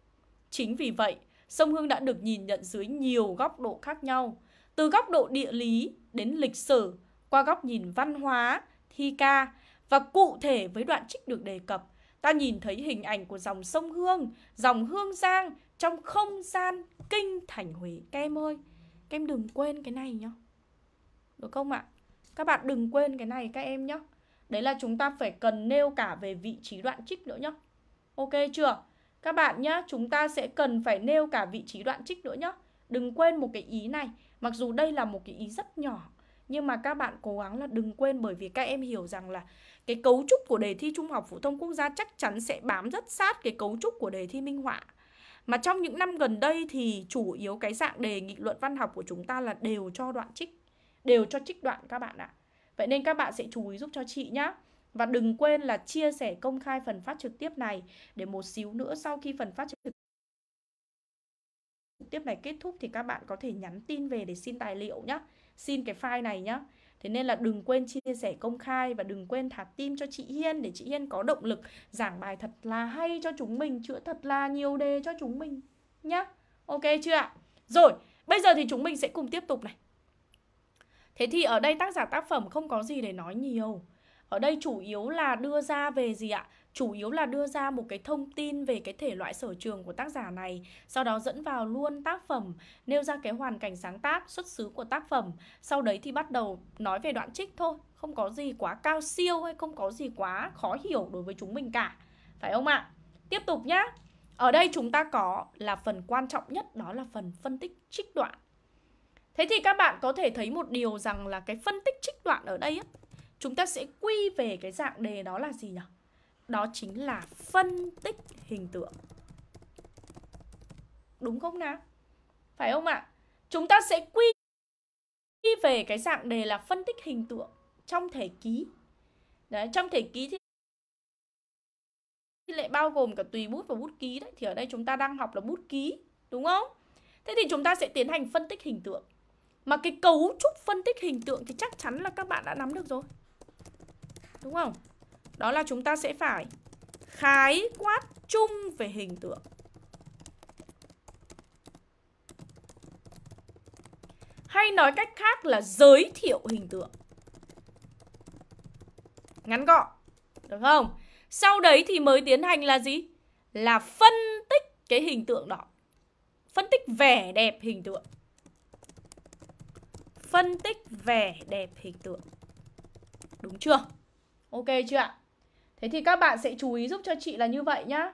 Chính vì vậy, sông Hương đã được nhìn nhận dưới nhiều góc độ khác nhau, từ góc độ địa lý đến lịch sử, qua góc nhìn văn hóa, thi ca và cụ thể với đoạn trích được đề cập ta nhìn thấy hình ảnh của dòng sông Hương, dòng Hương Giang trong không gian kinh thành Huế. Các em ơi, các em đừng quên cái này nhá. Được không ạ? Các bạn đừng quên cái này các em nhá. Đấy là chúng ta phải cần nêu cả về vị trí đoạn trích nữa nhá. Ok chưa? Các bạn nhá, chúng ta sẽ cần phải nêu cả vị trí đoạn trích nữa nhá. Đừng quên một cái ý này. Mặc dù đây là một cái ý rất nhỏ, nhưng mà các bạn cố gắng là đừng quên bởi vì các em hiểu rằng là cái cấu trúc của đề thi trung học phổ thông quốc gia chắc chắn sẽ bám rất sát cái cấu trúc của đề thi minh họa mà trong những năm gần đây thì chủ yếu cái dạng đề nghị luận văn học của chúng ta là đều cho đoạn trích đều cho trích đoạn các bạn ạ vậy nên các bạn sẽ chú ý giúp cho chị nhé và đừng quên là chia sẻ công khai phần phát trực tiếp này để một xíu nữa sau khi phần phát trực tiếp này kết thúc thì các bạn có thể nhắn tin về để xin tài liệu nhé xin cái file này nhé thế nên là đừng quên chia sẻ công khai và đừng quên thả tim cho chị Hiên để chị Hiên có động lực giảng bài thật là hay cho chúng mình chữa thật là nhiều đề cho chúng mình nhá ok chưa ạ rồi bây giờ thì chúng mình sẽ cùng tiếp tục này thế thì ở đây tác giả tác phẩm không có gì để nói nhiều ở đây chủ yếu là đưa ra về gì ạ chủ yếu là đưa ra một cái thông tin về cái thể loại sở trường của tác giả này, sau đó dẫn vào luôn tác phẩm, nêu ra cái hoàn cảnh sáng tác, xuất xứ của tác phẩm, sau đấy thì bắt đầu nói về đoạn trích thôi, không có gì quá cao siêu hay không có gì quá khó hiểu đối với chúng mình cả. Phải không ạ? Tiếp tục nhá. Ở đây chúng ta có là phần quan trọng nhất đó là phần phân tích trích đoạn. Thế thì các bạn có thể thấy một điều rằng là cái phân tích trích đoạn ở đây ấy, chúng ta sẽ quy về cái dạng đề đó là gì nhỉ? đó chính là phân tích hình tượng. Đúng không nào? Phải không ạ? Chúng ta sẽ quy về cái dạng đề là phân tích hình tượng trong thể ký. Đấy, trong thể ký thì lại bao gồm cả tùy bút và bút ký đấy thì ở đây chúng ta đang học là bút ký đúng không thế thì chúng ta sẽ tiến hành phân tích hình tượng mà cái cấu trúc phân tích hình tượng thì chắc chắn là các bạn đã nắm được rồi đúng không đó là chúng ta sẽ phải khái quát chung về hình tượng Hay nói cách khác là giới thiệu hình tượng Ngắn gọn Được không? Sau đấy thì mới tiến hành là gì? Là phân tích cái hình tượng đó Phân tích vẻ đẹp hình tượng Phân tích vẻ đẹp hình tượng Đúng chưa? Ok chưa ạ? Thế thì các bạn sẽ chú ý giúp cho chị là như vậy nhá.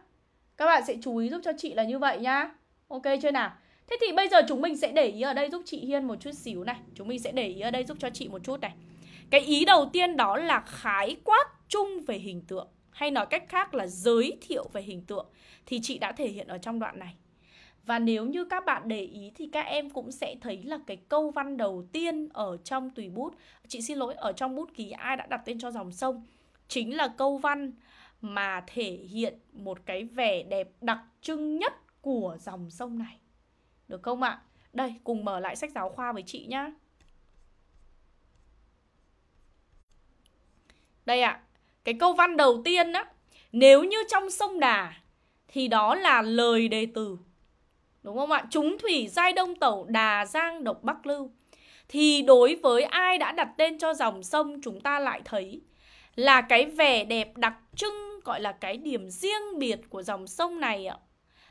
Các bạn sẽ chú ý giúp cho chị là như vậy nhá. Ok chưa nào? Thế thì bây giờ chúng mình sẽ để ý ở đây giúp chị Hiên một chút xíu này. Chúng mình sẽ để ý ở đây giúp cho chị một chút này. Cái ý đầu tiên đó là khái quát chung về hình tượng hay nói cách khác là giới thiệu về hình tượng thì chị đã thể hiện ở trong đoạn này. Và nếu như các bạn để ý thì các em cũng sẽ thấy là cái câu văn đầu tiên ở trong tùy bút, chị xin lỗi ở trong bút ký ai đã đặt tên cho dòng sông chính là câu văn mà thể hiện một cái vẻ đẹp đặc trưng nhất của dòng sông này. Được không ạ? Đây, cùng mở lại sách giáo khoa với chị nhá. Đây ạ, à, cái câu văn đầu tiên á, nếu như trong sông Đà thì đó là lời đề từ. Đúng không ạ? Chúng thủy giai đông tẩu Đà Giang độc Bắc Lưu. Thì đối với ai đã đặt tên cho dòng sông chúng ta lại thấy là cái vẻ đẹp đặc trưng gọi là cái điểm riêng biệt của dòng sông này ạ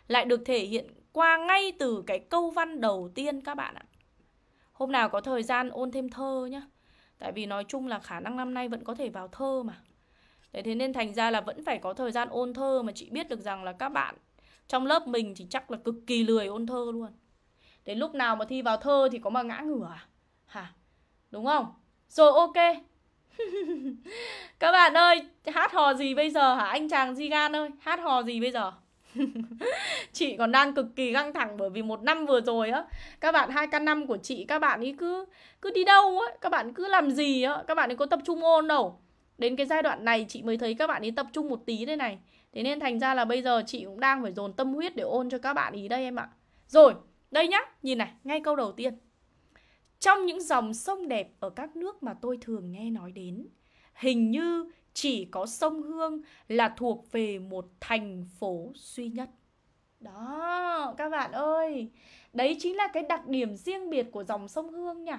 lại được thể hiện qua ngay từ cái câu văn đầu tiên các bạn ạ. Hôm nào có thời gian ôn thêm thơ nhé. Tại vì nói chung là khả năng năm nay vẫn có thể vào thơ mà. Đấy thế nên thành ra là vẫn phải có thời gian ôn thơ mà chị biết được rằng là các bạn trong lớp mình thì chắc là cực kỳ lười ôn thơ luôn. Đến lúc nào mà thi vào thơ thì có mà ngã ngửa à? Hả? Đúng không? Rồi ok, các bạn ơi hát hò gì bây giờ hả anh chàng Zigan ơi hát hò gì bây giờ chị còn đang cực kỳ căng thẳng bởi vì một năm vừa rồi á các bạn hai k năm của chị các bạn ấy cứ cứ đi đâu á các bạn cứ làm gì á các bạn ấy có tập trung ôn đâu đến cái giai đoạn này chị mới thấy các bạn ấy tập trung một tí đây này thế nên thành ra là bây giờ chị cũng đang phải dồn tâm huyết để ôn cho các bạn ý đây em ạ rồi đây nhá nhìn này ngay câu đầu tiên trong những dòng sông đẹp ở các nước mà tôi thường nghe nói đến, hình như chỉ có sông Hương là thuộc về một thành phố duy nhất. Đó, các bạn ơi, đấy chính là cái đặc điểm riêng biệt của dòng sông Hương nhỉ.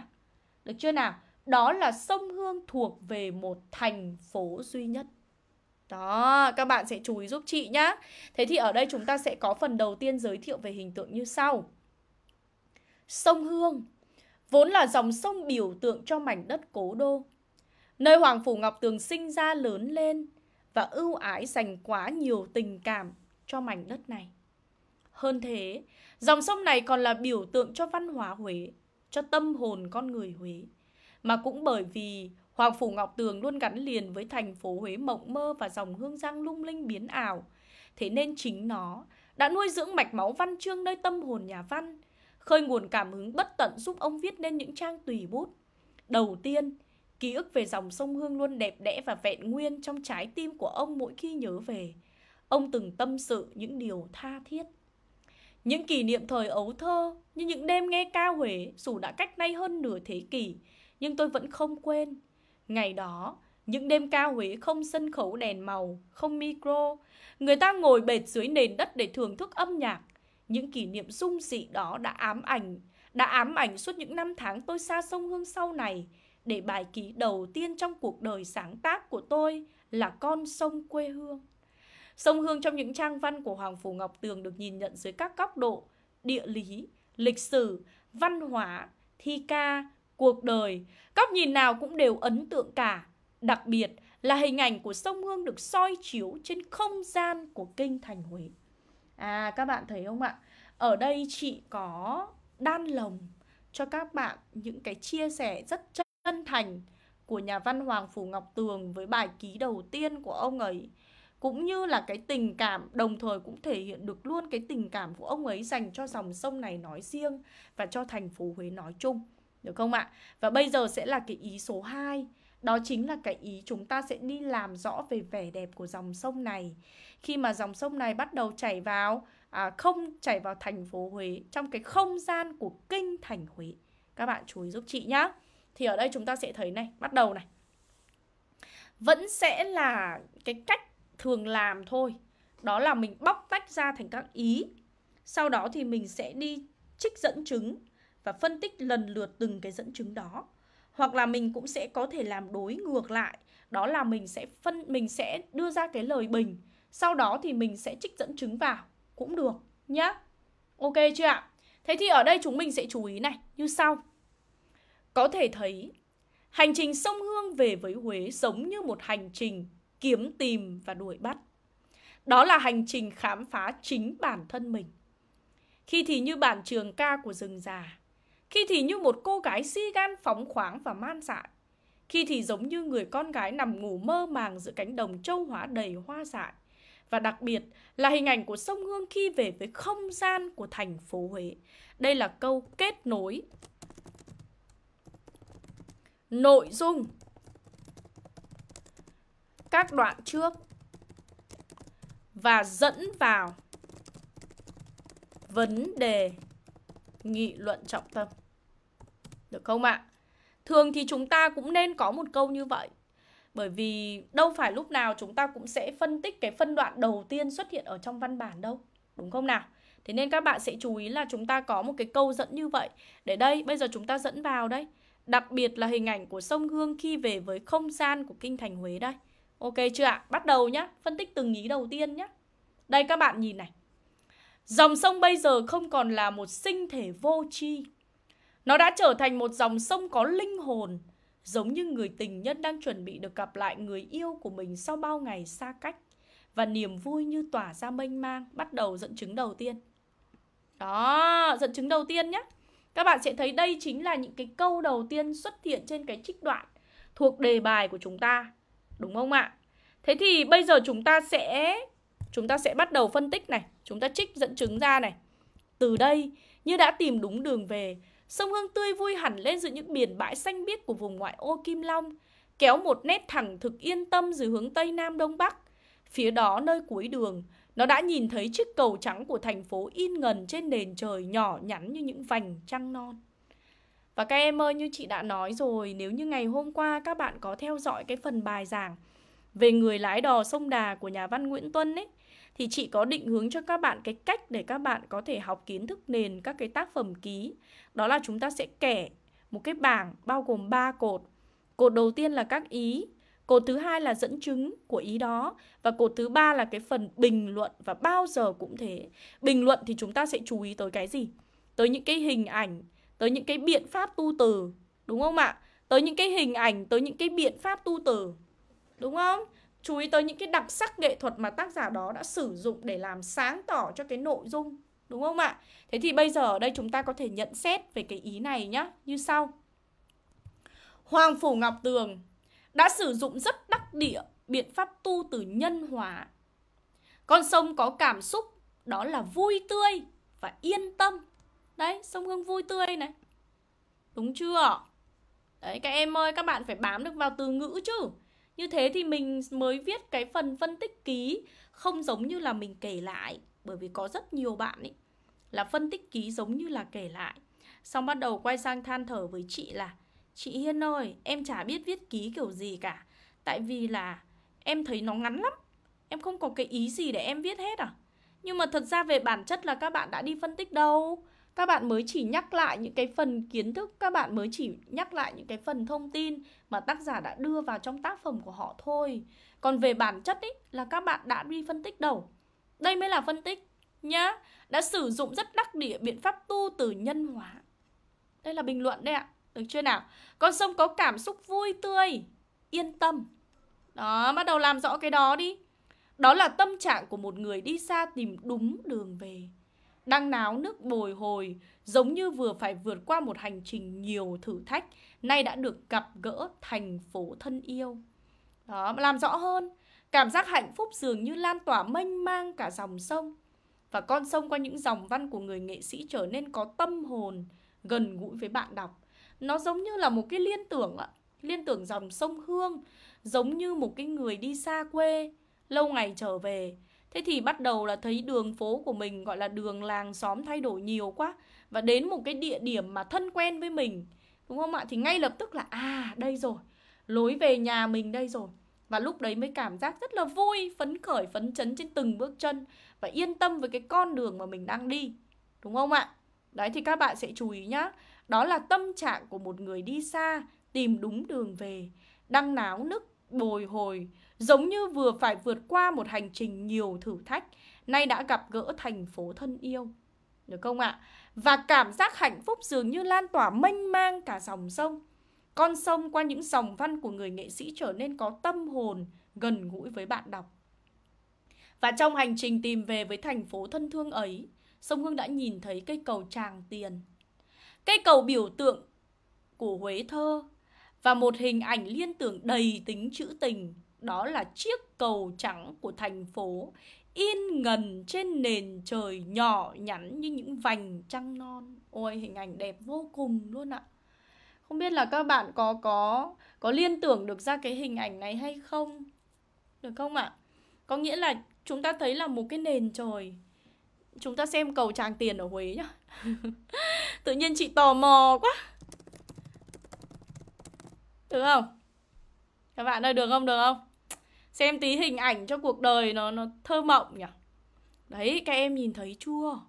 Được chưa nào? Đó là sông Hương thuộc về một thành phố duy nhất. Đó, các bạn sẽ chú ý giúp chị nhá. Thế thì ở đây chúng ta sẽ có phần đầu tiên giới thiệu về hình tượng như sau. Sông Hương vốn là dòng sông biểu tượng cho mảnh đất cố đô, nơi Hoàng Phủ Ngọc Tường sinh ra lớn lên và ưu ái dành quá nhiều tình cảm cho mảnh đất này. Hơn thế, dòng sông này còn là biểu tượng cho văn hóa Huế, cho tâm hồn con người Huế. Mà cũng bởi vì Hoàng Phủ Ngọc Tường luôn gắn liền với thành phố Huế mộng mơ và dòng hương giang lung linh biến ảo. Thế nên chính nó đã nuôi dưỡng mạch máu văn chương nơi tâm hồn nhà văn, khơi nguồn cảm hứng bất tận giúp ông viết nên những trang tùy bút. Đầu tiên, ký ức về dòng sông Hương luôn đẹp đẽ và vẹn nguyên trong trái tim của ông mỗi khi nhớ về. Ông từng tâm sự những điều tha thiết. Những kỷ niệm thời ấu thơ như những đêm nghe ca Huế dù đã cách nay hơn nửa thế kỷ, nhưng tôi vẫn không quên. Ngày đó, những đêm ca Huế không sân khấu đèn màu, không micro, người ta ngồi bệt dưới nền đất để thưởng thức âm nhạc, những kỷ niệm dung dị đó đã ám ảnh, đã ám ảnh suốt những năm tháng tôi xa sông Hương sau này, để bài ký đầu tiên trong cuộc đời sáng tác của tôi là Con sông quê hương. Sông Hương trong những trang văn của Hoàng Phủ Ngọc Tường được nhìn nhận dưới các góc độ địa lý, lịch sử, văn hóa, thi ca, cuộc đời, góc nhìn nào cũng đều ấn tượng cả. Đặc biệt là hình ảnh của sông Hương được soi chiếu trên không gian của kinh thành Huế. À các bạn thấy không ạ? Ở đây chị có đan lồng cho các bạn những cái chia sẻ rất chân thành của nhà văn Hoàng Phủ Ngọc Tường với bài ký đầu tiên của ông ấy cũng như là cái tình cảm đồng thời cũng thể hiện được luôn cái tình cảm của ông ấy dành cho dòng sông này nói riêng và cho thành phố Huế nói chung được không ạ? Và bây giờ sẽ là cái ý số 2 đó chính là cái ý chúng ta sẽ đi làm rõ về vẻ đẹp của dòng sông này. Khi mà dòng sông này bắt đầu chảy vào, à, không chảy vào thành phố Huế, trong cái không gian của kinh thành Huế. Các bạn chú ý giúp chị nhá. Thì ở đây chúng ta sẽ thấy này, bắt đầu này. Vẫn sẽ là cái cách thường làm thôi. Đó là mình bóc tách ra thành các ý. Sau đó thì mình sẽ đi trích dẫn chứng và phân tích lần lượt từng cái dẫn chứng đó hoặc là mình cũng sẽ có thể làm đối ngược lại đó là mình sẽ phân mình sẽ đưa ra cái lời bình sau đó thì mình sẽ trích dẫn chứng vào cũng được nhá ok chưa ạ thế thì ở đây chúng mình sẽ chú ý này như sau có thể thấy hành trình sông hương về với huế giống như một hành trình kiếm tìm và đuổi bắt đó là hành trình khám phá chính bản thân mình khi thì như bản trường ca của rừng già khi thì như một cô gái si gan phóng khoáng và man dại Khi thì giống như người con gái nằm ngủ mơ màng giữa cánh đồng châu hóa đầy hoa dại và đặc biệt là hình ảnh của sông Hương khi về với không gian của thành phố Huế. Đây là câu kết nối nội dung các đoạn trước và dẫn vào vấn đề nghị luận trọng tâm. Được không ạ? À? Thường thì chúng ta cũng nên có một câu như vậy. Bởi vì đâu phải lúc nào chúng ta cũng sẽ phân tích cái phân đoạn đầu tiên xuất hiện ở trong văn bản đâu. Đúng không nào? Thế nên các bạn sẽ chú ý là chúng ta có một cái câu dẫn như vậy. Để đây, bây giờ chúng ta dẫn vào đây. Đặc biệt là hình ảnh của sông Hương khi về với không gian của Kinh Thành Huế đây. Ok chưa ạ? Bắt đầu nhá. Phân tích từng ý đầu tiên nhá. Đây các bạn nhìn này. Dòng sông bây giờ không còn là một sinh thể vô tri. Nó đã trở thành một dòng sông có linh hồn, giống như người tình nhân đang chuẩn bị được gặp lại người yêu của mình sau bao ngày xa cách và niềm vui như tỏa ra mênh mang bắt đầu dẫn chứng đầu tiên. Đó, dẫn chứng đầu tiên nhé. Các bạn sẽ thấy đây chính là những cái câu đầu tiên xuất hiện trên cái trích đoạn thuộc đề bài của chúng ta. Đúng không ạ? Thế thì bây giờ chúng ta sẽ Chúng ta sẽ bắt đầu phân tích này, chúng ta trích dẫn chứng ra này. Từ đây, như đã tìm đúng đường về, sông Hương tươi vui hẳn lên giữa những biển bãi xanh biếc của vùng ngoại ô Kim Long, kéo một nét thẳng thực yên tâm dưới hướng Tây Nam Đông Bắc. Phía đó nơi cuối đường, nó đã nhìn thấy chiếc cầu trắng của thành phố in ngần trên nền trời nhỏ nhắn như những vành trăng non. Và các em ơi, như chị đã nói rồi, nếu như ngày hôm qua các bạn có theo dõi cái phần bài giảng về người lái đò sông Đà của nhà văn Nguyễn Tuân ấy, thì chị có định hướng cho các bạn cái cách để các bạn có thể học kiến thức nền các cái tác phẩm ký. Đó là chúng ta sẽ kẻ một cái bảng bao gồm 3 cột. Cột đầu tiên là các ý, cột thứ hai là dẫn chứng của ý đó và cột thứ ba là cái phần bình luận và bao giờ cũng thế. Bình luận thì chúng ta sẽ chú ý tới cái gì? Tới những cái hình ảnh, tới những cái biện pháp tu từ, đúng không ạ? Tới những cái hình ảnh, tới những cái biện pháp tu từ. Đúng không? chú ý tới những cái đặc sắc nghệ thuật mà tác giả đó đã sử dụng để làm sáng tỏ cho cái nội dung đúng không ạ? Thế thì bây giờ ở đây chúng ta có thể nhận xét về cái ý này nhá, như sau. Hoàng phủ Ngọc Tường đã sử dụng rất đắc địa biện pháp tu từ nhân hòa. Con sông có cảm xúc đó là vui tươi và yên tâm. Đấy, sông Hương vui tươi này. Đúng chưa? Đấy, các em ơi, các bạn phải bám được vào từ ngữ chứ. Như thế thì mình mới viết cái phần phân tích ký không giống như là mình kể lại bởi vì có rất nhiều bạn ấy là phân tích ký giống như là kể lại. Xong bắt đầu quay sang than thở với chị là Chị Hiên ơi, em chả biết viết ký kiểu gì cả Tại vì là em thấy nó ngắn lắm Em không có cái ý gì để em viết hết à Nhưng mà thật ra về bản chất là các bạn đã đi phân tích đâu các bạn mới chỉ nhắc lại những cái phần kiến thức các bạn mới chỉ nhắc lại những cái phần thông tin mà tác giả đã đưa vào trong tác phẩm của họ thôi còn về bản chất ý, là các bạn đã đi phân tích đầu đây mới là phân tích nhá đã sử dụng rất đắc địa biện pháp tu từ nhân hóa đây là bình luận đây ạ được chưa nào con sông có cảm xúc vui tươi yên tâm đó bắt đầu làm rõ cái đó đi đó là tâm trạng của một người đi xa tìm đúng đường về đang náo nước bồi hồi, giống như vừa phải vượt qua một hành trình nhiều thử thách, nay đã được gặp gỡ thành phố thân yêu. Đó, làm rõ hơn, cảm giác hạnh phúc dường như lan tỏa mênh mang cả dòng sông. Và con sông qua những dòng văn của người nghệ sĩ trở nên có tâm hồn, gần gũi với bạn đọc. Nó giống như là một cái liên tưởng ạ, liên tưởng dòng sông Hương, giống như một cái người đi xa quê, lâu ngày trở về, Thế thì bắt đầu là thấy đường phố của mình gọi là đường làng xóm thay đổi nhiều quá Và đến một cái địa điểm mà thân quen với mình Đúng không ạ? Thì ngay lập tức là à đây rồi Lối về nhà mình đây rồi Và lúc đấy mới cảm giác rất là vui, phấn khởi, phấn chấn trên từng bước chân Và yên tâm với cái con đường mà mình đang đi Đúng không ạ? Đấy thì các bạn sẽ chú ý nhá Đó là tâm trạng của một người đi xa Tìm đúng đường về đăng náo nức, bồi hồi giống như vừa phải vượt qua một hành trình nhiều thử thách, nay đã gặp gỡ thành phố thân yêu. Được không ạ? Và cảm giác hạnh phúc dường như lan tỏa mênh mang cả dòng sông. Con sông qua những dòng văn của người nghệ sĩ trở nên có tâm hồn gần gũi với bạn đọc. Và trong hành trình tìm về với thành phố thân thương ấy, Sông Hương đã nhìn thấy cây cầu Tràng Tiền. Cây cầu biểu tượng của Huế thơ và một hình ảnh liên tưởng đầy tính trữ tình đó là chiếc cầu trắng của thành phố yên ngần trên nền trời nhỏ nhắn như những vành trăng non ôi hình ảnh đẹp vô cùng luôn ạ không biết là các bạn có có có liên tưởng được ra cái hình ảnh này hay không được không ạ có nghĩa là chúng ta thấy là một cái nền trời chúng ta xem cầu tràng tiền ở huế nhá tự nhiên chị tò mò quá được không các bạn ơi được không được không xem tí hình ảnh cho cuộc đời nó nó thơ mộng nhỉ đấy các em nhìn thấy chưa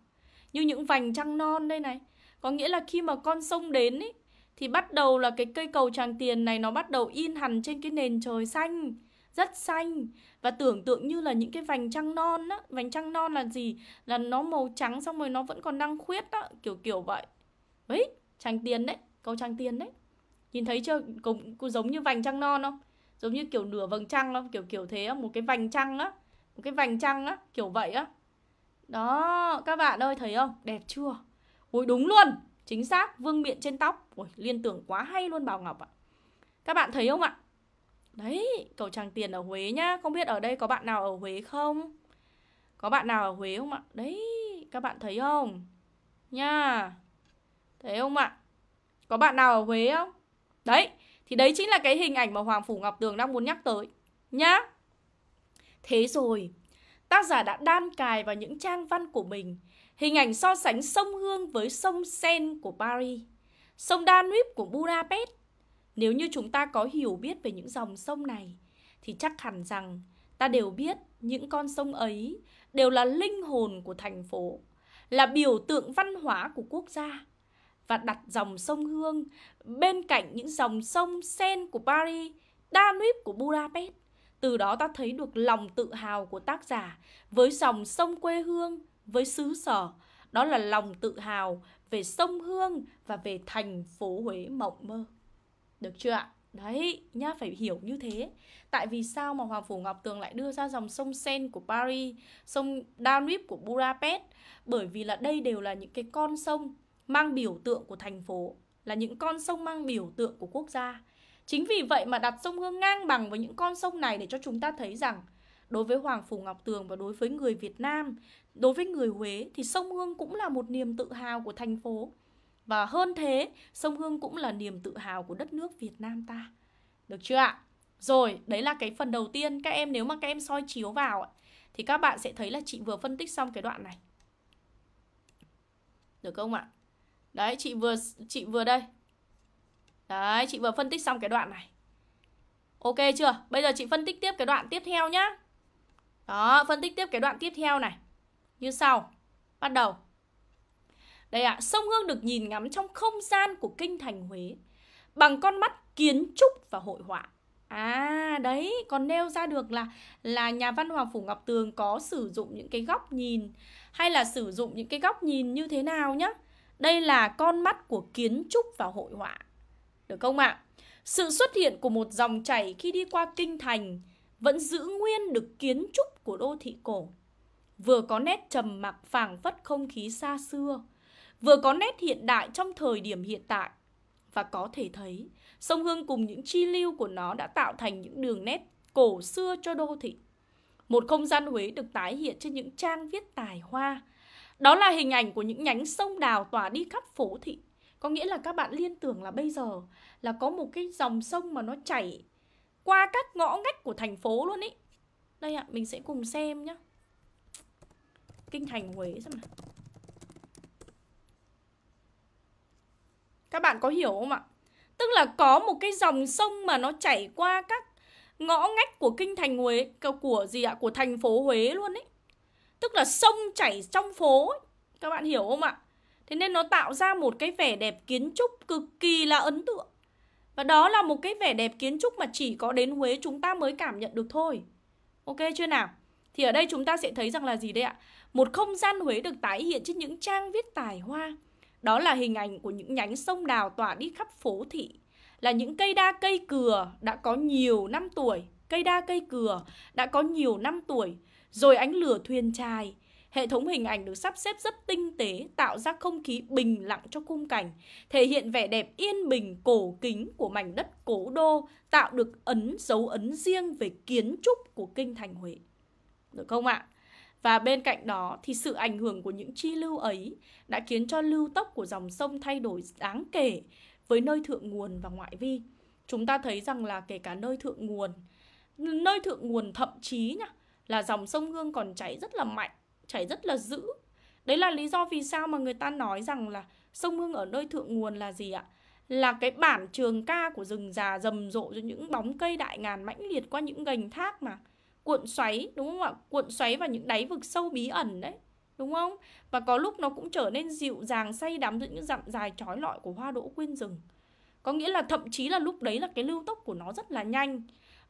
như những vành trăng non đây này có nghĩa là khi mà con sông đến ý, thì bắt đầu là cái cây cầu tràng tiền này nó bắt đầu in hẳn trên cái nền trời xanh rất xanh và tưởng tượng như là những cái vành trăng non á vành trăng non là gì là nó màu trắng xong rồi nó vẫn còn đang khuyết á kiểu kiểu vậy ấy tràng tiền đấy cầu tràng tiền đấy nhìn thấy chưa cũng, cũng giống như vành trăng non không giống như kiểu nửa vầng trăng không kiểu kiểu thế một cái vành trăng á một cái vành trăng á kiểu vậy á đó các bạn ơi thấy không đẹp chưa ôi đúng luôn chính xác vương miện trên tóc ôi liên tưởng quá hay luôn bảo ngọc ạ các bạn thấy không ạ đấy cầu tràng tiền ở huế nhá không biết ở đây có bạn nào ở huế không có bạn nào ở huế không ạ đấy các bạn thấy không nha thấy không ạ có bạn nào ở huế không đấy thì đấy chính là cái hình ảnh mà Hoàng Phủ Ngọc Tường đang muốn nhắc tới Nhá Thế rồi Tác giả đã đan cài vào những trang văn của mình Hình ảnh so sánh sông Hương với sông Sen của Paris Sông Danube của Budapest Nếu như chúng ta có hiểu biết về những dòng sông này Thì chắc hẳn rằng ta đều biết những con sông ấy đều là linh hồn của thành phố Là biểu tượng văn hóa của quốc gia và đặt dòng sông Hương bên cạnh những dòng sông Sen của Paris, Danube của Budapest. Từ đó ta thấy được lòng tự hào của tác giả với dòng sông quê hương, với xứ sở. Đó là lòng tự hào về sông Hương và về thành phố Huế mộng mơ. Được chưa ạ? Đấy, nhá, phải hiểu như thế Tại vì sao mà Hoàng Phủ Ngọc Tường lại đưa ra dòng sông Sen của Paris Sông Danube của Budapest Bởi vì là đây đều là những cái con sông mang biểu tượng của thành phố, là những con sông mang biểu tượng của quốc gia. Chính vì vậy mà đặt sông Hương ngang bằng với những con sông này để cho chúng ta thấy rằng đối với Hoàng Phủ Ngọc Tường và đối với người Việt Nam, đối với người Huế thì sông Hương cũng là một niềm tự hào của thành phố. Và hơn thế, sông Hương cũng là niềm tự hào của đất nước Việt Nam ta. Được chưa ạ? Rồi, đấy là cái phần đầu tiên các em nếu mà các em soi chiếu vào thì các bạn sẽ thấy là chị vừa phân tích xong cái đoạn này. Được không ạ? Đấy chị vừa chị vừa đây Đấy chị vừa phân tích xong cái đoạn này Ok chưa? Bây giờ chị phân tích tiếp cái đoạn tiếp theo nhá Đó phân tích tiếp cái đoạn tiếp theo này Như sau Bắt đầu Đây ạ, à, sông Hương được nhìn ngắm trong không gian của kinh thành Huế Bằng con mắt kiến trúc và hội họa À đấy, còn nêu ra được là là nhà văn Hoàng Phủ Ngọc Tường có sử dụng những cái góc nhìn hay là sử dụng những cái góc nhìn như thế nào nhá. Đây là con mắt của kiến trúc và hội họa. Được không ạ? Sự xuất hiện của một dòng chảy khi đi qua kinh thành vẫn giữ nguyên được kiến trúc của đô thị cổ. Vừa có nét trầm mặc phảng phất không khí xa xưa, vừa có nét hiện đại trong thời điểm hiện tại. Và có thể thấy, sông Hương cùng những chi lưu của nó đã tạo thành những đường nét cổ xưa cho đô thị. Một không gian Huế được tái hiện trên những trang viết tài hoa, đó là hình ảnh của những nhánh sông đào tỏa đi khắp phố thị Có nghĩa là các bạn liên tưởng là bây giờ là có một cái dòng sông mà nó chảy qua các ngõ ngách của thành phố luôn ý Đây ạ, à, mình sẽ cùng xem nhá Kinh thành Huế xem nào Các bạn có hiểu không ạ? Tức là có một cái dòng sông mà nó chảy qua các ngõ ngách của kinh thành Huế Của gì ạ? Của thành phố Huế luôn ấy tức là sông chảy trong phố ấy. các bạn hiểu không ạ thế nên nó tạo ra một cái vẻ đẹp kiến trúc cực kỳ là ấn tượng và đó là một cái vẻ đẹp kiến trúc mà chỉ có đến Huế chúng ta mới cảm nhận được thôi ok chưa nào thì ở đây chúng ta sẽ thấy rằng là gì đây ạ một không gian Huế được tái hiện trên những trang viết tài hoa đó là hình ảnh của những nhánh sông đào tỏa đi khắp phố thị là những cây đa cây cừa đã có nhiều năm tuổi cây đa cây cừa đã có nhiều năm tuổi rồi ánh lửa thuyền trài, hệ thống hình ảnh được sắp xếp rất tinh tế, tạo ra không khí bình lặng cho khung cảnh, thể hiện vẻ đẹp yên bình cổ kính của mảnh đất cố đô, tạo được ấn dấu ấn riêng về kiến trúc của kinh thành Huế. Được không ạ? Và bên cạnh đó thì sự ảnh hưởng của những chi lưu ấy đã khiến cho lưu tốc của dòng sông thay đổi đáng kể với nơi thượng nguồn và ngoại vi. Chúng ta thấy rằng là kể cả nơi thượng nguồn, nơi thượng nguồn thậm chí nhá, là dòng sông Hương còn chảy rất là mạnh, chảy rất là dữ. Đấy là lý do vì sao mà người ta nói rằng là sông Hương ở nơi thượng nguồn là gì ạ? Là cái bản trường ca của rừng già rầm rộ cho những bóng cây đại ngàn mãnh liệt qua những gành thác mà cuộn xoáy đúng không ạ? Cuộn xoáy vào những đáy vực sâu bí ẩn đấy đúng không? Và có lúc nó cũng trở nên dịu dàng say đắm giữa những dặm dài trói lọi của hoa đỗ quyên rừng. Có nghĩa là thậm chí là lúc đấy là cái lưu tốc của nó rất là nhanh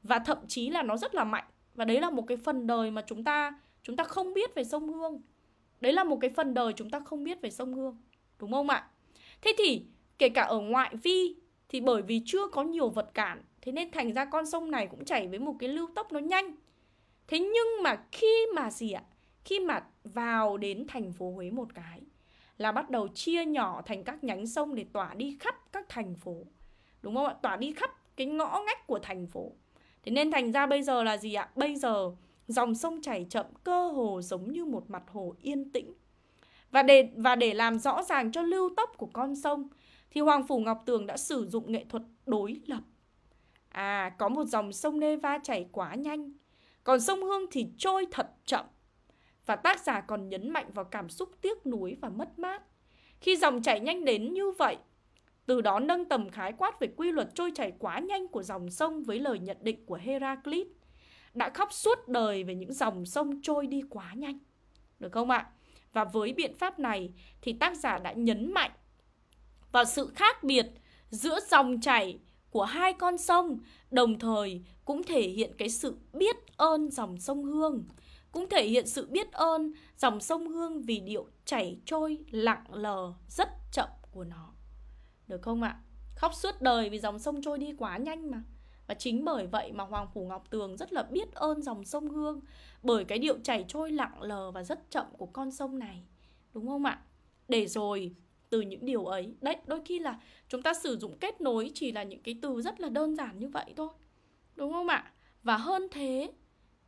và thậm chí là nó rất là mạnh và đấy ừ. là một cái phần đời mà chúng ta chúng ta không biết về sông Hương đấy là một cái phần đời chúng ta không biết về sông Hương đúng không ạ thế thì kể cả ở ngoại vi thì bởi vì chưa có nhiều vật cản thế nên thành ra con sông này cũng chảy với một cái lưu tốc nó nhanh thế nhưng mà khi mà gì ạ khi mà vào đến thành phố Huế một cái là bắt đầu chia nhỏ thành các nhánh sông để tỏa đi khắp các thành phố đúng không ạ tỏa đi khắp cái ngõ ngách của thành phố Thế nên thành ra bây giờ là gì ạ? Bây giờ dòng sông chảy chậm cơ hồ giống như một mặt hồ yên tĩnh. Và để và để làm rõ ràng cho lưu tốc của con sông thì Hoàng phủ Ngọc Tường đã sử dụng nghệ thuật đối lập. À, có một dòng sông Neva chảy quá nhanh, còn sông Hương thì trôi thật chậm. Và tác giả còn nhấn mạnh vào cảm xúc tiếc nuối và mất mát. Khi dòng chảy nhanh đến như vậy từ đó nâng tầm khái quát về quy luật trôi chảy quá nhanh của dòng sông với lời nhận định của Heraclit đã khóc suốt đời về những dòng sông trôi đi quá nhanh. Được không ạ? Và với biện pháp này thì tác giả đã nhấn mạnh vào sự khác biệt giữa dòng chảy của hai con sông đồng thời cũng thể hiện cái sự biết ơn dòng sông Hương cũng thể hiện sự biết ơn dòng sông Hương vì điệu chảy trôi lặng lờ rất chậm của nó được không ạ? Khóc suốt đời vì dòng sông trôi đi quá nhanh mà. Và chính bởi vậy mà Hoàng Phủ Ngọc Tường rất là biết ơn dòng sông Hương bởi cái điệu chảy trôi lặng lờ và rất chậm của con sông này. Đúng không ạ? Để rồi từ những điều ấy. Đấy, đôi khi là chúng ta sử dụng kết nối chỉ là những cái từ rất là đơn giản như vậy thôi. Đúng không ạ? Và hơn thế,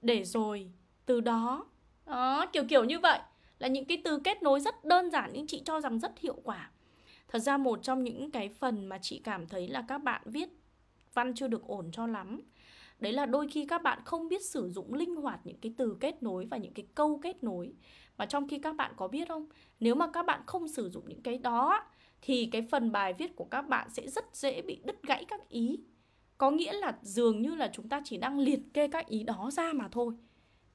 để rồi từ đó đó kiểu kiểu như vậy là những cái từ kết nối rất đơn giản nhưng chị cho rằng rất hiệu quả Thật ra một trong những cái phần mà chị cảm thấy là các bạn viết văn chưa được ổn cho lắm Đấy là đôi khi các bạn không biết sử dụng linh hoạt những cái từ kết nối và những cái câu kết nối Mà trong khi các bạn có biết không, nếu mà các bạn không sử dụng những cái đó Thì cái phần bài viết của các bạn sẽ rất dễ bị đứt gãy các ý Có nghĩa là dường như là chúng ta chỉ đang liệt kê các ý đó ra mà thôi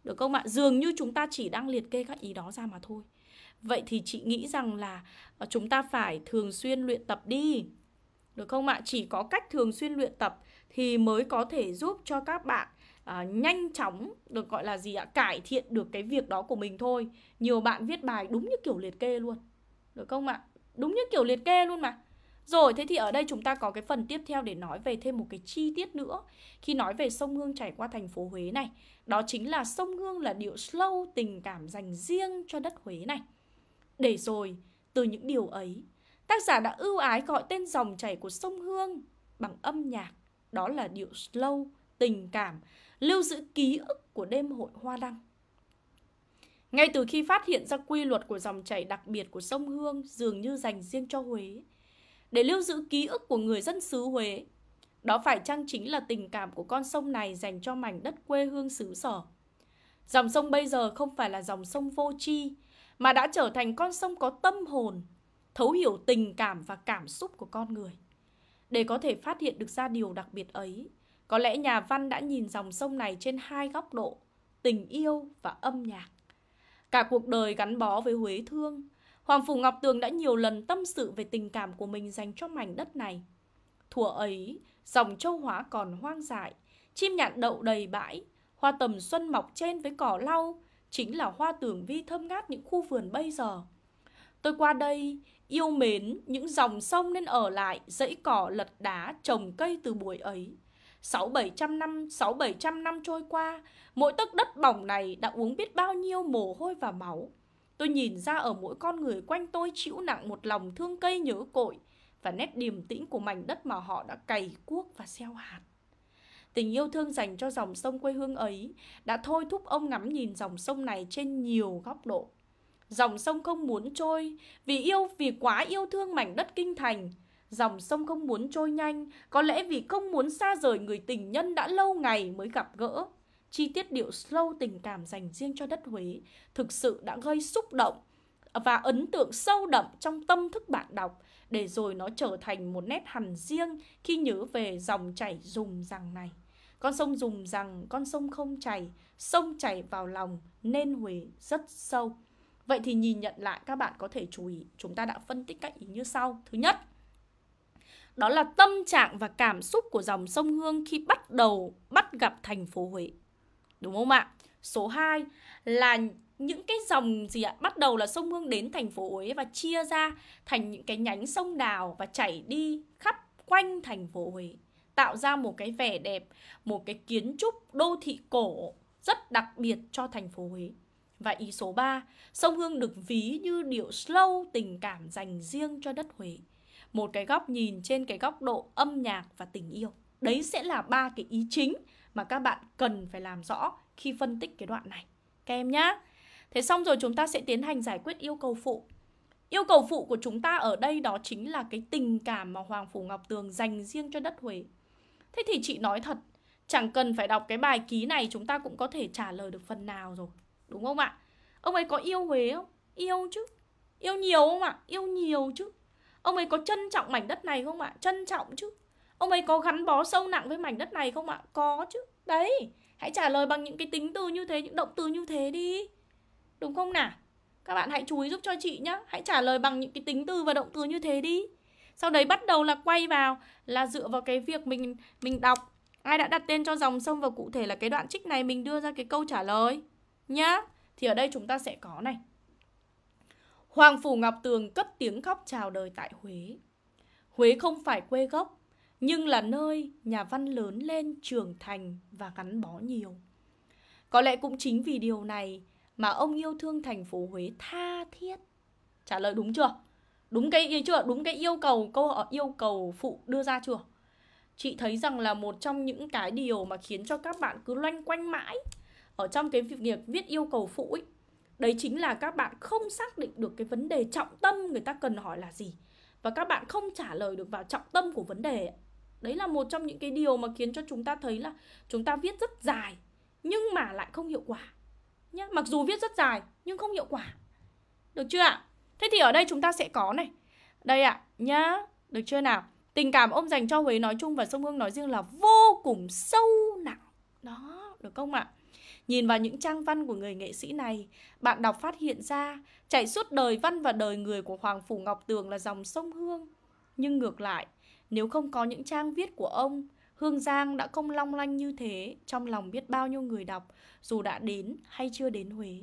Được không ạ? Dường như chúng ta chỉ đang liệt kê các ý đó ra mà thôi vậy thì chị nghĩ rằng là ờ, chúng ta phải thường xuyên luyện tập đi được không ạ chỉ có cách thường xuyên luyện tập thì mới có thể giúp cho các bạn à, nhanh chóng được gọi là gì ạ cải thiện được cái việc đó của mình thôi nhiều bạn viết bài đúng như kiểu liệt kê luôn được không ạ đúng như kiểu liệt kê luôn mà rồi, thế thì ở đây chúng ta có cái phần tiếp theo để nói về thêm một cái chi tiết nữa Khi nói về sông Hương chảy qua thành phố Huế này Đó chính là sông Hương là điệu slow tình cảm dành riêng cho đất Huế này để rồi, từ những điều ấy, tác giả đã ưu ái gọi tên dòng chảy của sông Hương bằng âm nhạc, đó là điệu slow, tình cảm, lưu giữ ký ức của đêm hội hoa đăng. Ngay từ khi phát hiện ra quy luật của dòng chảy đặc biệt của sông Hương dường như dành riêng cho Huế, để lưu giữ ký ức của người dân xứ Huế, đó phải chăng chính là tình cảm của con sông này dành cho mảnh đất quê hương xứ sở. Dòng sông bây giờ không phải là dòng sông vô tri, mà đã trở thành con sông có tâm hồn, thấu hiểu tình cảm và cảm xúc của con người. Để có thể phát hiện được ra điều đặc biệt ấy, có lẽ nhà văn đã nhìn dòng sông này trên hai góc độ, tình yêu và âm nhạc. Cả cuộc đời gắn bó với Huế thương, Hoàng Phủ Ngọc Tường đã nhiều lần tâm sự về tình cảm của mình dành cho mảnh đất này. Thuở ấy, dòng châu hóa còn hoang dại, chim nhạn đậu đầy bãi, hoa tầm xuân mọc trên với cỏ lau, chính là hoa tường vi thơm ngát những khu vườn bây giờ. Tôi qua đây yêu mến những dòng sông nên ở lại dãy cỏ lật đá trồng cây từ buổi ấy. Sáu bảy trăm năm, sáu bảy trăm năm trôi qua, mỗi tấc đất bỏng này đã uống biết bao nhiêu mồ hôi và máu. Tôi nhìn ra ở mỗi con người quanh tôi chịu nặng một lòng thương cây nhớ cội và nét điềm tĩnh của mảnh đất mà họ đã cày cuốc và gieo hạt. Tình yêu thương dành cho dòng sông quê hương ấy đã thôi thúc ông ngắm nhìn dòng sông này trên nhiều góc độ. Dòng sông không muốn trôi vì yêu vì quá yêu thương mảnh đất kinh thành. Dòng sông không muốn trôi nhanh, có lẽ vì không muốn xa rời người tình nhân đã lâu ngày mới gặp gỡ. Chi tiết điệu slow tình cảm dành riêng cho đất Huế thực sự đã gây xúc động và ấn tượng sâu đậm trong tâm thức bạn đọc để rồi nó trở thành một nét hằn riêng khi nhớ về dòng chảy rùng rằng này. Con sông dùng rằng con sông không chảy, sông chảy vào lòng nên Huế rất sâu. Vậy thì nhìn nhận lại các bạn có thể chú ý chúng ta đã phân tích các ý như sau. Thứ nhất, đó là tâm trạng và cảm xúc của dòng sông Hương khi bắt đầu bắt gặp thành phố Huế. Đúng không ạ? Số 2 là những cái dòng gì ạ? Bắt đầu là sông Hương đến thành phố Huế và chia ra thành những cái nhánh sông đào và chảy đi khắp quanh thành phố Huế tạo ra một cái vẻ đẹp, một cái kiến trúc đô thị cổ rất đặc biệt cho thành phố Huế. Và ý số 3, sông Hương được ví như điệu slow tình cảm dành riêng cho đất Huế. Một cái góc nhìn trên cái góc độ âm nhạc và tình yêu. Đấy sẽ là ba cái ý chính mà các bạn cần phải làm rõ khi phân tích cái đoạn này. Các em nhá. Thế xong rồi chúng ta sẽ tiến hành giải quyết yêu cầu phụ. Yêu cầu phụ của chúng ta ở đây đó chính là cái tình cảm mà Hoàng Phủ Ngọc Tường dành riêng cho đất Huế. Thế thì chị nói thật, chẳng cần phải đọc cái bài ký này chúng ta cũng có thể trả lời được phần nào rồi. Đúng không ạ? Ông ấy có yêu Huế không? Yêu chứ. Yêu nhiều không ạ? Yêu nhiều chứ. Ông ấy có trân trọng mảnh đất này không ạ? Trân trọng chứ. Ông ấy có gắn bó sâu nặng với mảnh đất này không ạ? Có chứ. Đấy, hãy trả lời bằng những cái tính từ như thế, những động từ như thế đi. Đúng không nào? Các bạn hãy chú ý giúp cho chị nhé. Hãy trả lời bằng những cái tính từ và động từ như thế đi sau đấy bắt đầu là quay vào là dựa vào cái việc mình mình đọc ai đã đặt tên cho dòng sông và cụ thể là cái đoạn trích này mình đưa ra cái câu trả lời nhá thì ở đây chúng ta sẽ có này hoàng phủ ngọc tường cất tiếng khóc chào đời tại huế huế không phải quê gốc nhưng là nơi nhà văn lớn lên trưởng thành và gắn bó nhiều có lẽ cũng chính vì điều này mà ông yêu thương thành phố huế tha thiết trả lời đúng chưa đúng cái ý chưa đúng cái yêu cầu câu ờ, yêu cầu phụ đưa ra chưa chị thấy rằng là một trong những cái điều mà khiến cho các bạn cứ loanh quanh mãi ở trong cái việc nghiệp viết yêu cầu phụ ấy đấy chính là các bạn không xác định được cái vấn đề trọng tâm người ta cần hỏi là gì và các bạn không trả lời được vào trọng tâm của vấn đề đấy là một trong những cái điều mà khiến cho chúng ta thấy là chúng ta viết rất dài nhưng mà lại không hiệu quả nhé mặc dù viết rất dài nhưng không hiệu quả được chưa ạ Thế thì ở đây chúng ta sẽ có này. Đây ạ, à, nhá. Được chưa nào? Tình cảm ông dành cho Huế nói chung và sông Hương nói riêng là vô cùng sâu nặng. Đó, được không ạ? Nhìn vào những trang văn của người nghệ sĩ này, bạn đọc phát hiện ra chạy suốt đời văn và đời người của Hoàng Phủ Ngọc Tường là dòng sông Hương. Nhưng ngược lại, nếu không có những trang viết của ông, Hương Giang đã không long lanh như thế trong lòng biết bao nhiêu người đọc dù đã đến hay chưa đến Huế.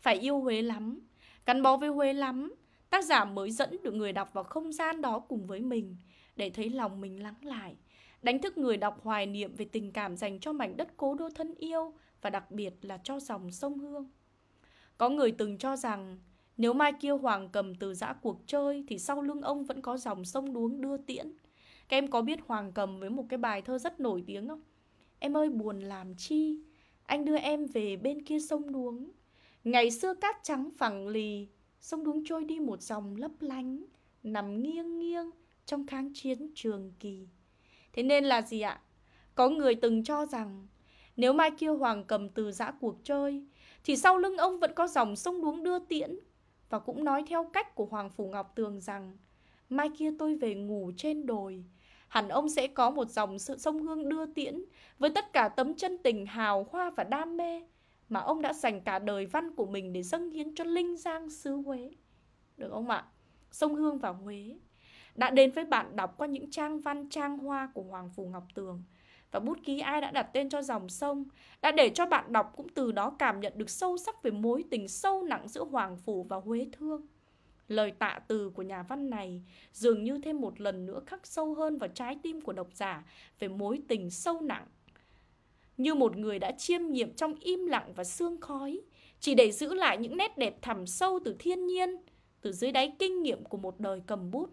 Phải yêu Huế lắm cắn bó với Huế lắm, tác giả mới dẫn được người đọc vào không gian đó cùng với mình để thấy lòng mình lắng lại, đánh thức người đọc hoài niệm về tình cảm dành cho mảnh đất cố đô thân yêu và đặc biệt là cho dòng sông Hương. Có người từng cho rằng nếu mai kia Hoàng cầm từ giã cuộc chơi thì sau lưng ông vẫn có dòng sông đuống đưa tiễn. Các em có biết Hoàng cầm với một cái bài thơ rất nổi tiếng không? Em ơi buồn làm chi, anh đưa em về bên kia sông đuống Ngày xưa cát trắng phẳng lì, sông đuống trôi đi một dòng lấp lánh, nằm nghiêng nghiêng trong kháng chiến trường kỳ. Thế nên là gì ạ? Có người từng cho rằng nếu Mai kia Hoàng cầm từ giã cuộc chơi, thì sau lưng ông vẫn có dòng sông đuống đưa tiễn và cũng nói theo cách của Hoàng Phủ Ngọc Tường rằng mai kia tôi về ngủ trên đồi, hẳn ông sẽ có một dòng sự sông hương đưa tiễn với tất cả tấm chân tình hào hoa và đam mê mà ông đã dành cả đời văn của mình để dâng hiến cho linh giang xứ Huế. Được không ạ? Sông Hương và Huế đã đến với bạn đọc qua những trang văn trang hoa của Hoàng Phủ Ngọc Tường và bút ký ai đã đặt tên cho dòng sông đã để cho bạn đọc cũng từ đó cảm nhận được sâu sắc về mối tình sâu nặng giữa Hoàng Phủ và Huế Thương. Lời tạ từ của nhà văn này dường như thêm một lần nữa khắc sâu hơn vào trái tim của độc giả về mối tình sâu nặng như một người đã chiêm nghiệm trong im lặng và sương khói, chỉ để giữ lại những nét đẹp thẳm sâu từ thiên nhiên, từ dưới đáy kinh nghiệm của một đời cầm bút.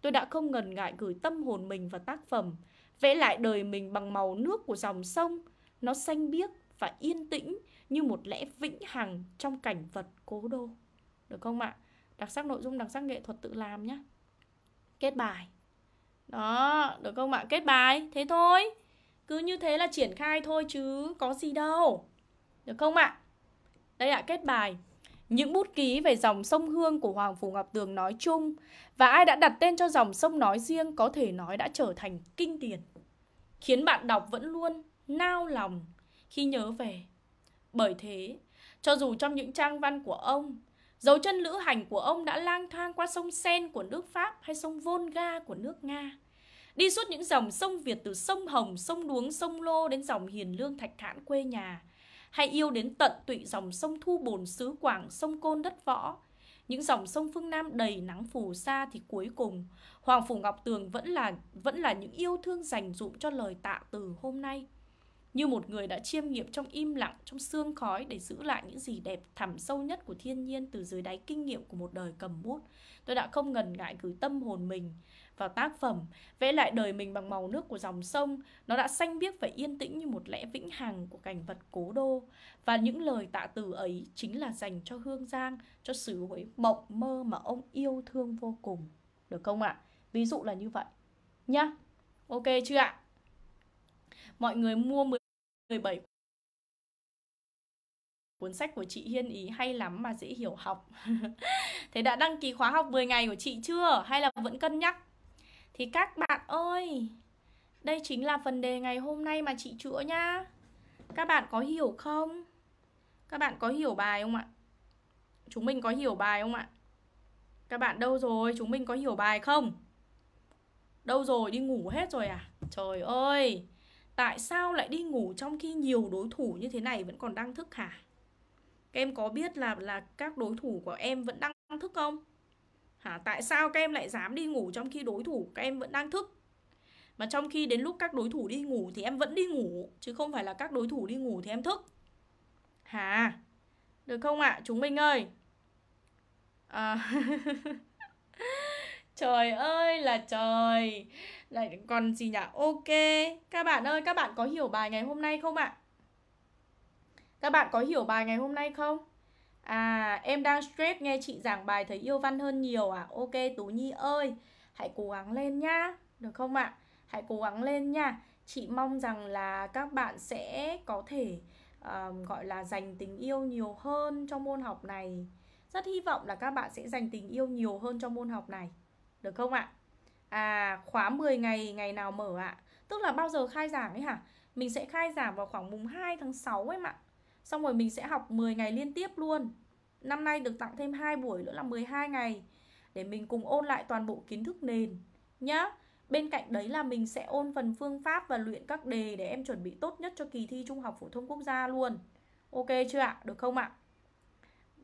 Tôi đã không ngần ngại gửi tâm hồn mình vào tác phẩm, vẽ lại đời mình bằng màu nước của dòng sông, nó xanh biếc và yên tĩnh như một lẽ vĩnh hằng trong cảnh vật cố đô. Được không ạ? Đặc sắc nội dung, đặc sắc nghệ thuật tự làm nhé. Kết bài. Đó, được không ạ? Kết bài. Thế thôi cứ như thế là triển khai thôi chứ có gì đâu được không ạ à? đây ạ à, kết bài những bút ký về dòng sông Hương của Hoàng Phủ Ngọc Tường nói chung và ai đã đặt tên cho dòng sông nói riêng có thể nói đã trở thành kinh điển, khiến bạn đọc vẫn luôn nao lòng khi nhớ về. Bởi thế, cho dù trong những trang văn của ông, dấu chân lữ hành của ông đã lang thang qua sông Sen của nước Pháp hay sông Volga của nước Nga, Đi suốt những dòng sông Việt từ sông Hồng, sông Đuống, sông Lô đến dòng Hiền Lương Thạch Thản quê nhà. Hay yêu đến tận tụy dòng sông Thu Bồn, xứ Quảng, sông Côn đất Võ. Những dòng sông phương Nam đầy nắng phù sa thì cuối cùng, Hoàng Phủ Ngọc Tường vẫn là vẫn là những yêu thương dành dụm cho lời tạ từ hôm nay. Như một người đã chiêm nghiệm trong im lặng, trong sương khói để giữ lại những gì đẹp thẳm sâu nhất của thiên nhiên từ dưới đáy kinh nghiệm của một đời cầm bút, tôi đã không ngần ngại gửi tâm hồn mình vào tác phẩm vẽ lại đời mình bằng màu nước của dòng sông nó đã xanh biếc và yên tĩnh như một lẽ vĩnh hằng của cảnh vật cố đô và những lời tạ từ ấy chính là dành cho hương giang cho xứ huế mộng mơ mà ông yêu thương vô cùng được không ạ ví dụ là như vậy nhá ok chưa ạ mọi người mua 17 Cuốn sách của chị Hiên Ý hay lắm mà dễ hiểu học Thế đã đăng ký khóa học 10 ngày của chị chưa? Hay là vẫn cân nhắc? Thì các bạn ơi Đây chính là phần đề ngày hôm nay mà chị chữa nhá Các bạn có hiểu không? Các bạn có hiểu bài không ạ? Chúng mình có hiểu bài không ạ? Các bạn đâu rồi? Chúng mình có hiểu bài không? Đâu rồi? Đi ngủ hết rồi à? Trời ơi! Tại sao lại đi ngủ trong khi nhiều đối thủ như thế này vẫn còn đang thức hả? Các em có biết là là các đối thủ của em vẫn đang thức không? Hả? Tại sao các em lại dám đi ngủ trong khi đối thủ các em vẫn đang thức? Mà trong khi đến lúc các đối thủ đi ngủ thì em vẫn đi ngủ Chứ không phải là các đối thủ đi ngủ thì em thức Hả? Được không ạ? À? Chúng mình ơi à. trời ơi là trời Lại còn gì nhỉ? Ok Các bạn ơi, các bạn có hiểu bài ngày hôm nay không ạ? À? Các bạn có hiểu bài ngày hôm nay không? À em đang stress nghe chị giảng bài thấy yêu văn hơn nhiều à Ok Tú Nhi ơi Hãy cố gắng lên nhá Được không ạ? À? Hãy cố gắng lên nha Chị mong rằng là các bạn sẽ có thể uh, gọi là dành tình yêu nhiều hơn cho môn học này Rất hy vọng là các bạn sẽ dành tình yêu nhiều hơn cho môn học này Được không ạ? À? à khóa 10 ngày ngày nào mở ạ? À? Tức là bao giờ khai giảng ấy hả? Mình sẽ khai giảng vào khoảng mùng 2 tháng 6 ấy ạ Xong rồi mình sẽ học 10 ngày liên tiếp luôn Năm nay được tặng thêm 2 buổi nữa là 12 ngày để mình cùng ôn lại toàn bộ kiến thức nền nhá. Bên cạnh đấy là mình sẽ ôn phần phương pháp và luyện các đề để em chuẩn bị tốt nhất cho kỳ thi Trung học Phổ thông Quốc gia luôn. Ok chưa ạ? Được không ạ?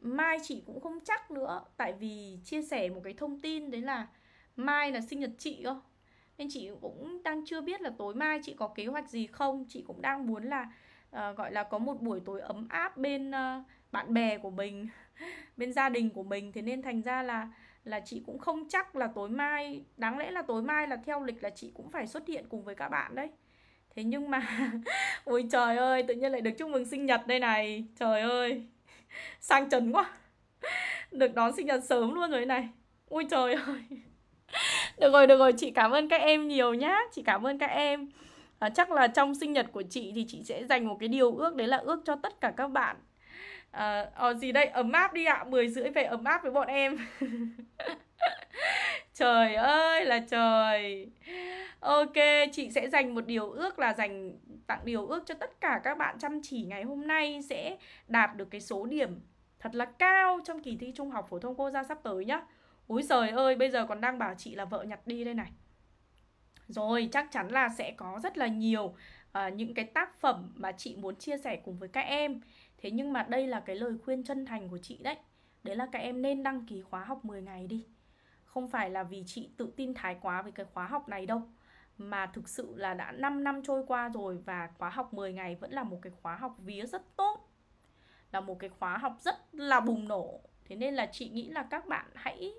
Mai chị cũng không chắc nữa Tại vì chia sẻ một cái thông tin đấy là Mai là sinh nhật chị cơ Nên chị cũng đang chưa biết là tối mai chị có kế hoạch gì không Chị cũng đang muốn là uh, gọi là có một buổi tối ấm áp bên uh, bạn bè của mình bên gia đình của mình thế nên thành ra là là chị cũng không chắc là tối mai đáng lẽ là tối mai là theo lịch là chị cũng phải xuất hiện cùng với các bạn đấy thế nhưng mà ôi trời ơi tự nhiên lại được chúc mừng sinh nhật đây này trời ơi sang chấn quá được đón sinh nhật sớm luôn rồi này ôi trời ơi được rồi được rồi chị cảm ơn các em nhiều nhá chị cảm ơn các em à, chắc là trong sinh nhật của chị thì chị sẽ dành một cái điều ước đấy là ước cho tất cả các bạn à, gì đây ấm áp đi ạ mười rưỡi về ấm áp với bọn em trời ơi là trời ok chị sẽ dành một điều ước là dành tặng điều ước cho tất cả các bạn chăm chỉ ngày hôm nay sẽ đạt được cái số điểm thật là cao trong kỳ thi trung học phổ thông quốc gia sắp tới nhá úi trời ơi bây giờ còn đang bảo chị là vợ nhặt đi đây này rồi chắc chắn là sẽ có rất là nhiều uh, những cái tác phẩm mà chị muốn chia sẻ cùng với các em Thế nhưng mà đây là cái lời khuyên chân thành của chị đấy Đấy là các em nên đăng ký khóa học 10 ngày đi Không phải là vì chị tự tin thái quá với cái khóa học này đâu Mà thực sự là đã 5 năm trôi qua rồi Và khóa học 10 ngày vẫn là một cái khóa học vía rất tốt Là một cái khóa học rất là bùng nổ Thế nên là chị nghĩ là các bạn hãy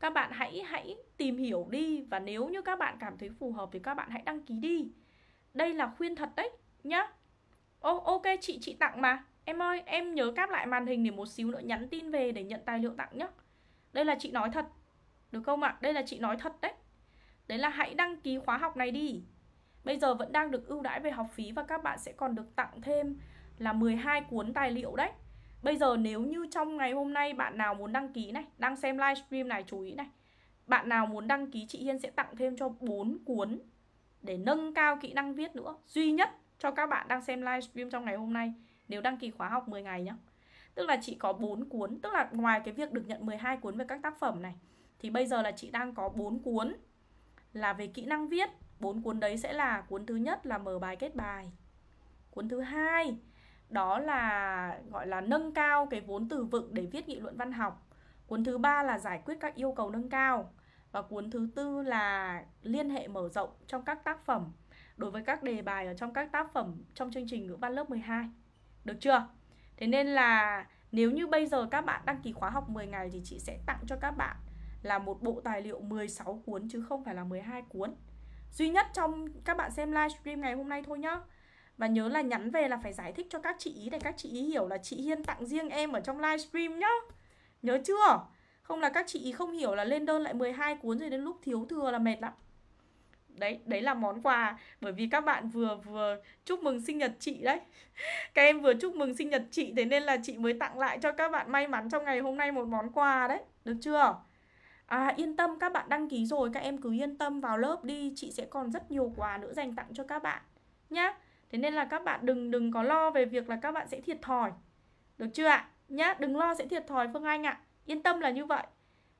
các bạn hãy hãy tìm hiểu đi và nếu như các bạn cảm thấy phù hợp thì các bạn hãy đăng ký đi đây là khuyên thật đấy nhá ô ok chị chị tặng mà Em ơi, em nhớ cáp lại màn hình để một xíu nữa nhắn tin về để nhận tài liệu tặng nhá Đây là chị nói thật. Được không ạ? Đây là chị nói thật đấy. Đấy là hãy đăng ký khóa học này đi. Bây giờ vẫn đang được ưu đãi về học phí và các bạn sẽ còn được tặng thêm là 12 cuốn tài liệu đấy. Bây giờ nếu như trong ngày hôm nay bạn nào muốn đăng ký này, đang xem livestream này chú ý này. Bạn nào muốn đăng ký chị Hiên sẽ tặng thêm cho 4 cuốn để nâng cao kỹ năng viết nữa, duy nhất cho các bạn đang xem livestream trong ngày hôm nay nếu đăng ký khóa học 10 ngày nhé Tức là chị có 4 cuốn, tức là ngoài cái việc được nhận 12 cuốn về các tác phẩm này thì bây giờ là chị đang có 4 cuốn là về kỹ năng viết. 4 cuốn đấy sẽ là cuốn thứ nhất là mở bài kết bài. Cuốn thứ hai đó là gọi là nâng cao cái vốn từ vựng để viết nghị luận văn học. Cuốn thứ ba là giải quyết các yêu cầu nâng cao và cuốn thứ tư là liên hệ mở rộng trong các tác phẩm đối với các đề bài ở trong các tác phẩm trong chương trình ngữ văn lớp 12. Được chưa? Thế nên là nếu như bây giờ các bạn đăng ký khóa học 10 ngày thì chị sẽ tặng cho các bạn là một bộ tài liệu 16 cuốn chứ không phải là 12 cuốn. Duy nhất trong các bạn xem livestream ngày hôm nay thôi nhá. Và nhớ là nhắn về là phải giải thích cho các chị ý để các chị ý hiểu là chị Hiên tặng riêng em ở trong livestream nhá. Nhớ chưa? Không là các chị ý không hiểu là lên đơn lại 12 cuốn rồi đến lúc thiếu thừa là mệt lắm đấy đấy là món quà bởi vì các bạn vừa vừa chúc mừng sinh nhật chị đấy các em vừa chúc mừng sinh nhật chị thế nên là chị mới tặng lại cho các bạn may mắn trong ngày hôm nay một món quà đấy được chưa À, yên tâm các bạn đăng ký rồi các em cứ yên tâm vào lớp đi chị sẽ còn rất nhiều quà nữa dành tặng cho các bạn nhá thế nên là các bạn đừng đừng có lo về việc là các bạn sẽ thiệt thòi được chưa ạ nhá đừng lo sẽ thiệt thòi phương anh ạ yên tâm là như vậy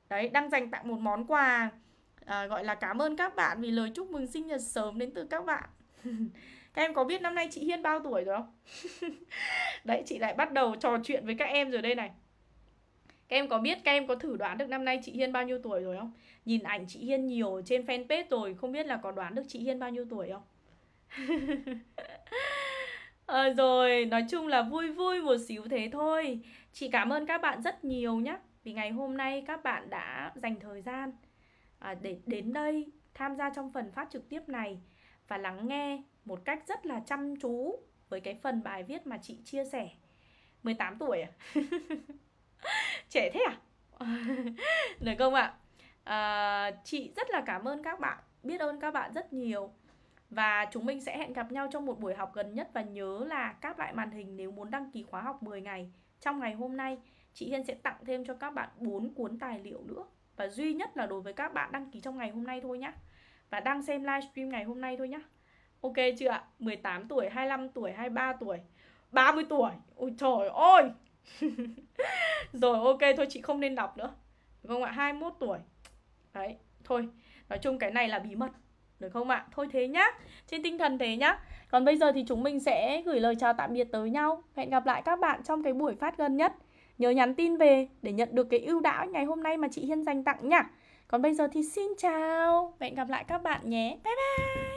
đấy đang dành tặng một món quà à, gọi là cảm ơn các bạn vì lời chúc mừng sinh nhật sớm đến từ các bạn các em có biết năm nay chị Hiên bao tuổi rồi không? Đấy chị lại bắt đầu trò chuyện với các em rồi đây này Các em có biết, các em có thử đoán được năm nay chị Hiên bao nhiêu tuổi rồi không? Nhìn ảnh chị Hiên nhiều trên fanpage rồi Không biết là có đoán được chị Hiên bao nhiêu tuổi không? à, rồi, nói chung là vui vui một xíu thế thôi Chị cảm ơn các bạn rất nhiều nhé Vì ngày hôm nay các bạn đã dành thời gian à, để đến đây tham gia trong phần phát trực tiếp này và lắng nghe một cách rất là chăm chú với cái phần bài viết mà chị chia sẻ 18 tuổi à? Trẻ thế à? Được không ạ? À, chị rất là cảm ơn các bạn Biết ơn các bạn rất nhiều Và chúng mình sẽ hẹn gặp nhau trong một buổi học gần nhất Và nhớ là các lại màn hình nếu muốn đăng ký khóa học 10 ngày Trong ngày hôm nay Chị Hiên sẽ tặng thêm cho các bạn 4 cuốn tài liệu nữa và duy nhất là đối với các bạn đăng ký trong ngày hôm nay thôi nhá và đang xem livestream ngày hôm nay thôi nhá ok chưa ạ 18 tuổi 25 tuổi 23 tuổi 30 tuổi ôi trời ơi rồi ok thôi chị không nên đọc nữa được không ạ 21 tuổi đấy thôi nói chung cái này là bí mật được không ạ? Thôi thế nhá, trên tinh thần thế nhá. Còn bây giờ thì chúng mình sẽ gửi lời chào tạm biệt tới nhau. Hẹn gặp lại các bạn trong cái buổi phát gần nhất. Nhớ nhắn tin về để nhận được cái ưu đãi ngày hôm nay mà chị Hiên dành tặng nha. Còn bây giờ thì xin chào, hẹn gặp lại các bạn nhé. Bye bye.